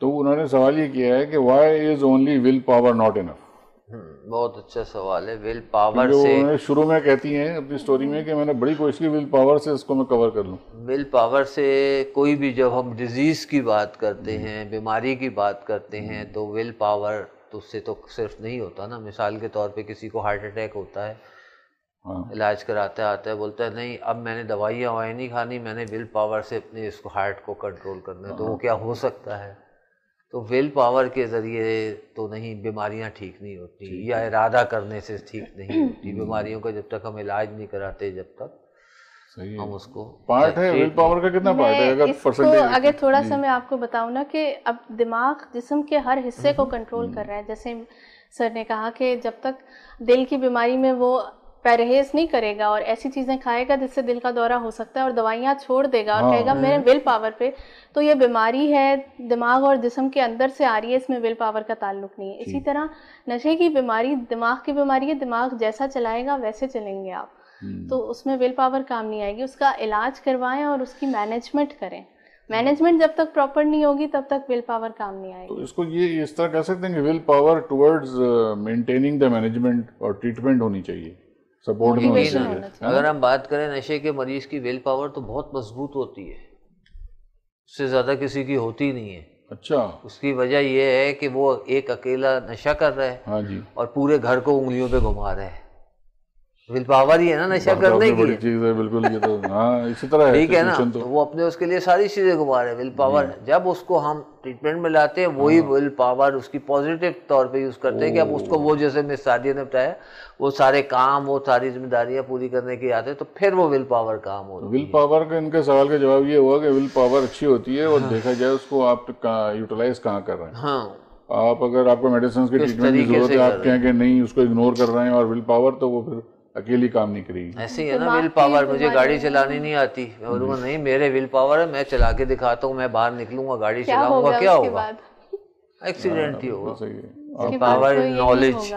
तो उन्होंने सवाल ये किया है कि why is only will power not enough
hmm. बहुत अच्छा सवाल है विल पावर से
शुरू में कहती हैं अपनी स्टोरी में कि मैंने बड़ी कोशिश की विल पावर से इसको मैं कवर कर लूँ
विल पावर से कोई भी जब हम डिजीज़ की बात करते हम्म। हैं बीमारी की बात करते हैं हम्म। तो विल पावर तो उससे तो सिर्फ नहीं होता ना मिसाल के तौर पे किसी को हार्ट अटैक होता है हाँ। इलाज कराता आता है बोलता है नहीं अब मैंने दवाइयाँ वाई नहीं खानी मैंने विल पावर से अपने इसको हार्ट को कंट्रोल करना है तो हाँ। वो क्या हो सकता है तो विल पावर के ज़रिए तो नहीं बीमारियां ठीक नहीं होती या इरादा करने से ठीक नहीं *clears throat* होती बीमारियों का जब तक हम इलाज नहीं कराते जब तक हम उसको पार्ट है विल पावर का कितना पार्ट है अगर परसेंटेज अगर थोड़ा सा
मैं आपको बताऊं ना कि अब दिमाग जिस्म के हर हिस्से को कंट्रोल हम्म। हम्म। कर रहा है जैसे सर ने कहा कि जब तक दिल की बीमारी में वो परहेज नहीं करेगा और ऐसी चीज़ें खाएगा जिससे दिल का दौरा हो सकता है और दवाइयाँ छोड़ देगा और हाँ, कहेगा मेरे विल पावर पे तो ये बीमारी है दिमाग और जिसम के अंदर से आ रही है इसमें विल पावर का ताल्लुक नहीं है इसी तरह नशे की बीमारी दिमाग की बीमारी है दिमाग जैसा चलाएगा वैसे चलेंगे आप हम्म। तो उसमें विल पावर काम नहीं आएगी उसका इलाज करवाएं और उसकी मैनेजमेंट करें मैनेजमेंट हम्म। जब तक प्रॉपर नहीं होगी तब तक विल पावर काम नहीं आएगी
तो इसको ये इस तरह कह सकते हैं कि will power towards maintaining the management और ट्रीटमेंट होनी चाहिए
सपोर्ट में अगर हम बात करें नशे के मरीज की विल पावर तो बहुत मजबूत होती है उससे ज़्यादा किसी की होती नहीं है अच्छा उसकी वजह यह है कि वो एक अकेला नशा कर रहा है हाँ जी और पूरे घर को उंगलियों पे घुमा रहा है विल पावर ही है ना नशा करने की बड़ी
चीज है बिल्कुल ये तो हाँ इसी तरह है ठीक है ना तो
वो अपने उसके लिए सारी चीज़ें गुमार है विल पावर जब उसको हम ट्रीटमेंट में लाते हैं वही हाँ। विल पावर उसकी पॉजिटिव तौर पे यूज़ करते हैं कि अब उसको वो जैसे मिस सादिया ने बताया वो सारे काम वो सारी जिम्मेदारियां पूरी करने की आते हैं तो फिर वो विल पावर काम हो
विल पावर का इनके सवाल का जवाब ये हुआ कि विल पावर अच्छी होती है और हाँ। देखा जाए उसको आप यूटिलाइज कहाँ कर रहे हैं हाँ आप अगर आपको मेडिसिन की ट्रीटमेंट की जरूरत है आप कहें कि नहीं उसको इग्नोर कर रहे हैं और विल पावर तो वो फिर अकेली काम नहीं करेगी ऐसे
ही है ना विल पावर मुझे गाड़ी चलानी नहीं आती बोलूँगा हम्म। नहीं मेरे विल पावर है मैं चला के दिखाता हूँ मैं बाहर निकलूंगा गाड़ी चलाऊंगा क्या होगा एक्सीडेंट हाँ, ही होगा सही है
power knowledge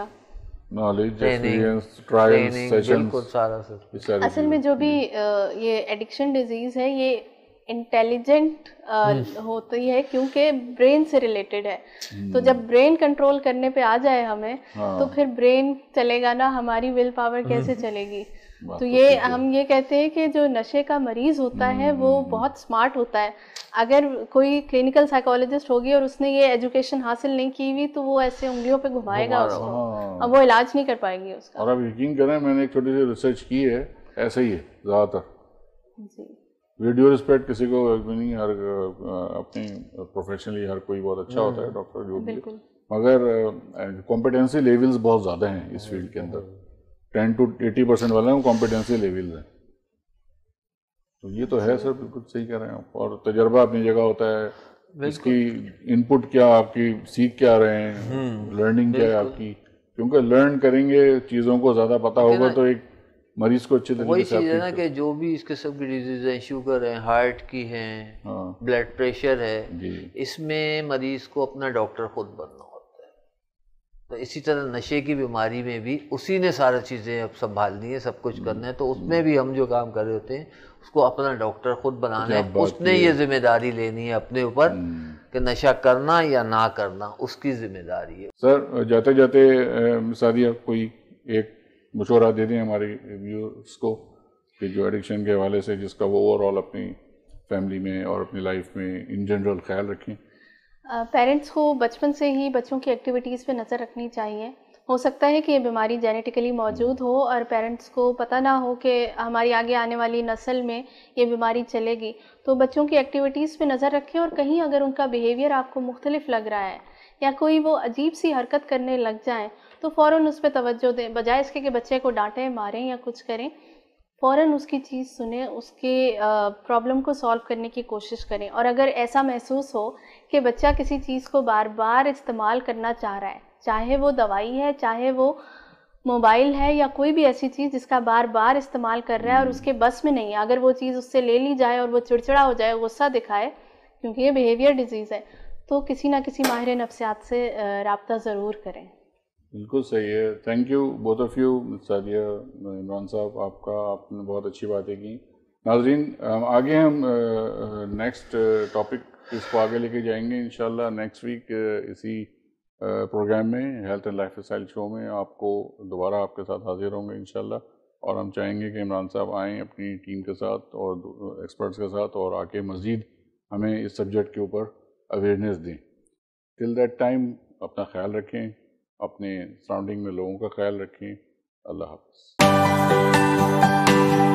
knowledge experience trial sessions बिल्कुल
सारा सब असल में
जो भी ये एडिक्शन डिजीज है ये इंटेलिजेंट uh, हम्म। होती है क्योंकि ब्रेन से रिलेटेड है हम्म। तो जब ब्रेन कंट्रोल करने पे आ जाए हमें तो हाँ। फिर ब्रेन चलेगा ना हमारी विल पावर हम्म। कैसे चलेगी तो, तो ये हम ये कहते हैं कि जो नशे का मरीज होता है वो बहुत स्मार्ट होता है अगर कोई क्लिनिकल साइकोलॉजिस्ट होगी और उसने ये एजुकेशन हासिल नहीं की हुई तो वो ऐसे उंगलियों पे घुमाएगा उसको
हाँ। अब वो
इलाज नहीं कर पाएंगे उसका
और अब यकीन करें मैंने एक छोटी सी रिसर्च की है ऐसे ही है ज़्यादातर जी विद ड्यू रिस्पेक्ट किसी को नहीं हर अपने प्रोफेशनली हर कोई बहुत अच्छा होता है डॉक्टर हम्म। जो भी मगर कॉम्पिटेंसी लेवल्स बहुत ज़्यादा हैं इस फील्ड के अंदर टेन टू एटी परसेंट वाले हैं कॉम्पिटेंसी लेवल्स हैं तो ये तो है सर बिल्कुल सही कह रहे हैं और तजर्बा अपनी जगह होता है इसकी इनपुट क्या आपकी सीख क्या रहे हैं लर्निंग हम्म। क्या है आपकी क्योंकि लर्न करेंगे चीज़ों को ज़्यादा पता होगा तो एक मरीज को अच्छे वही चीज़ है ना
कि जो भी इस किस्म की डिजीज़ है शुगर है हार्ट की है हाँ। ब्लड प्रेशर है इसमें मरीज को अपना डॉक्टर खुद बनना होता है तो इसी तरह नशे की बीमारी में भी उसी ने सारा चीज़ें अब संभालनी है सब कुछ हम्म। करना है तो हम्म। उसमें भी हम जो काम कर रहे होते हैं उसको अपना डॉक्टर खुद बनाना है उसने ये जिम्मेदारी लेनी है अपने ऊपर हम्म। कि नशा करना या ना करना उसकी जिम्मेदारी है
सर जाते जाते कोई एक मशूरा दे दें हमारे व्यूअर्स को कि जो एडिक्शन के हवाले से जिसका वो ओवरऑल अपनी फैमिली में और अपनी लाइफ में इन जनरल ख्याल रखें
पेरेंट्स को बचपन से ही बच्चों की एक्टिविटीज़ पे नज़र रखनी चाहिए हो सकता है कि ये बीमारी जेनेटिकली मौजूद हो और पेरेंट्स को पता ना हो कि हमारी आगे आने वाली नस्ल में ये बीमारी चलेगी तो बच्चों की एक्टिविटीज़ पे नज़र रखें और कहीं अगर उनका बिहेवियर आपको मुख्तलिफ लग रहा है या कोई वो अजीब सी हरकत करने लग जाएँ तो फ़ौर उस पर तोज्जो दें बजाय इसके कि बच्चे को डांटें मारें या कुछ करें फ़ौर उसकी चीज़ सुने उसके प्रॉब्लम को सॉल्व करने की कोशिश करें और अगर ऐसा महसूस हो कि बच्चा किसी चीज़ को बार बार इस्तेमाल करना चाह रहा है चाहे वो दवाई है चाहे वो मोबाइल है या कोई भी ऐसी चीज़ जिसका बार बार इस्तेमाल कर रहा है और उसके बस में नहीं है अगर वो चीज़ उससे ले ली जाए और वो चिड़चिड़ा हो जाए गुस्सा दिखाए क्योंकि ये बिहेवियर डिजीज़ है तो किसी ना किसी माहिर नफसियात से रबता ज़रूर करें
बिल्कुल सही है thank you both of you Sadia Imran साहब आपका आपने बहुत अच्छी बातें की नाजरीन आगे हम नेक्स्ट टॉपिक इसको आगे लेके जाएंगे इन नेक्स्ट वीक इसी प्रोग्राम में health and lifestyle show में आपको दोबारा आपके साथ हाजिर होंगे इन और हम चाहेंगे कि इमरान साहब आएँ अपनी टीम के साथ और एक्सपर्ट्स के साथ और आके मज़ीद हमें इस सब्जेक्ट के ऊपर अवेयरनेस दें टिल दैट टाइम अपना ख्याल रखें अपने सराउंडिंग में लोगों का ख्याल रखें अल्लाह हाफ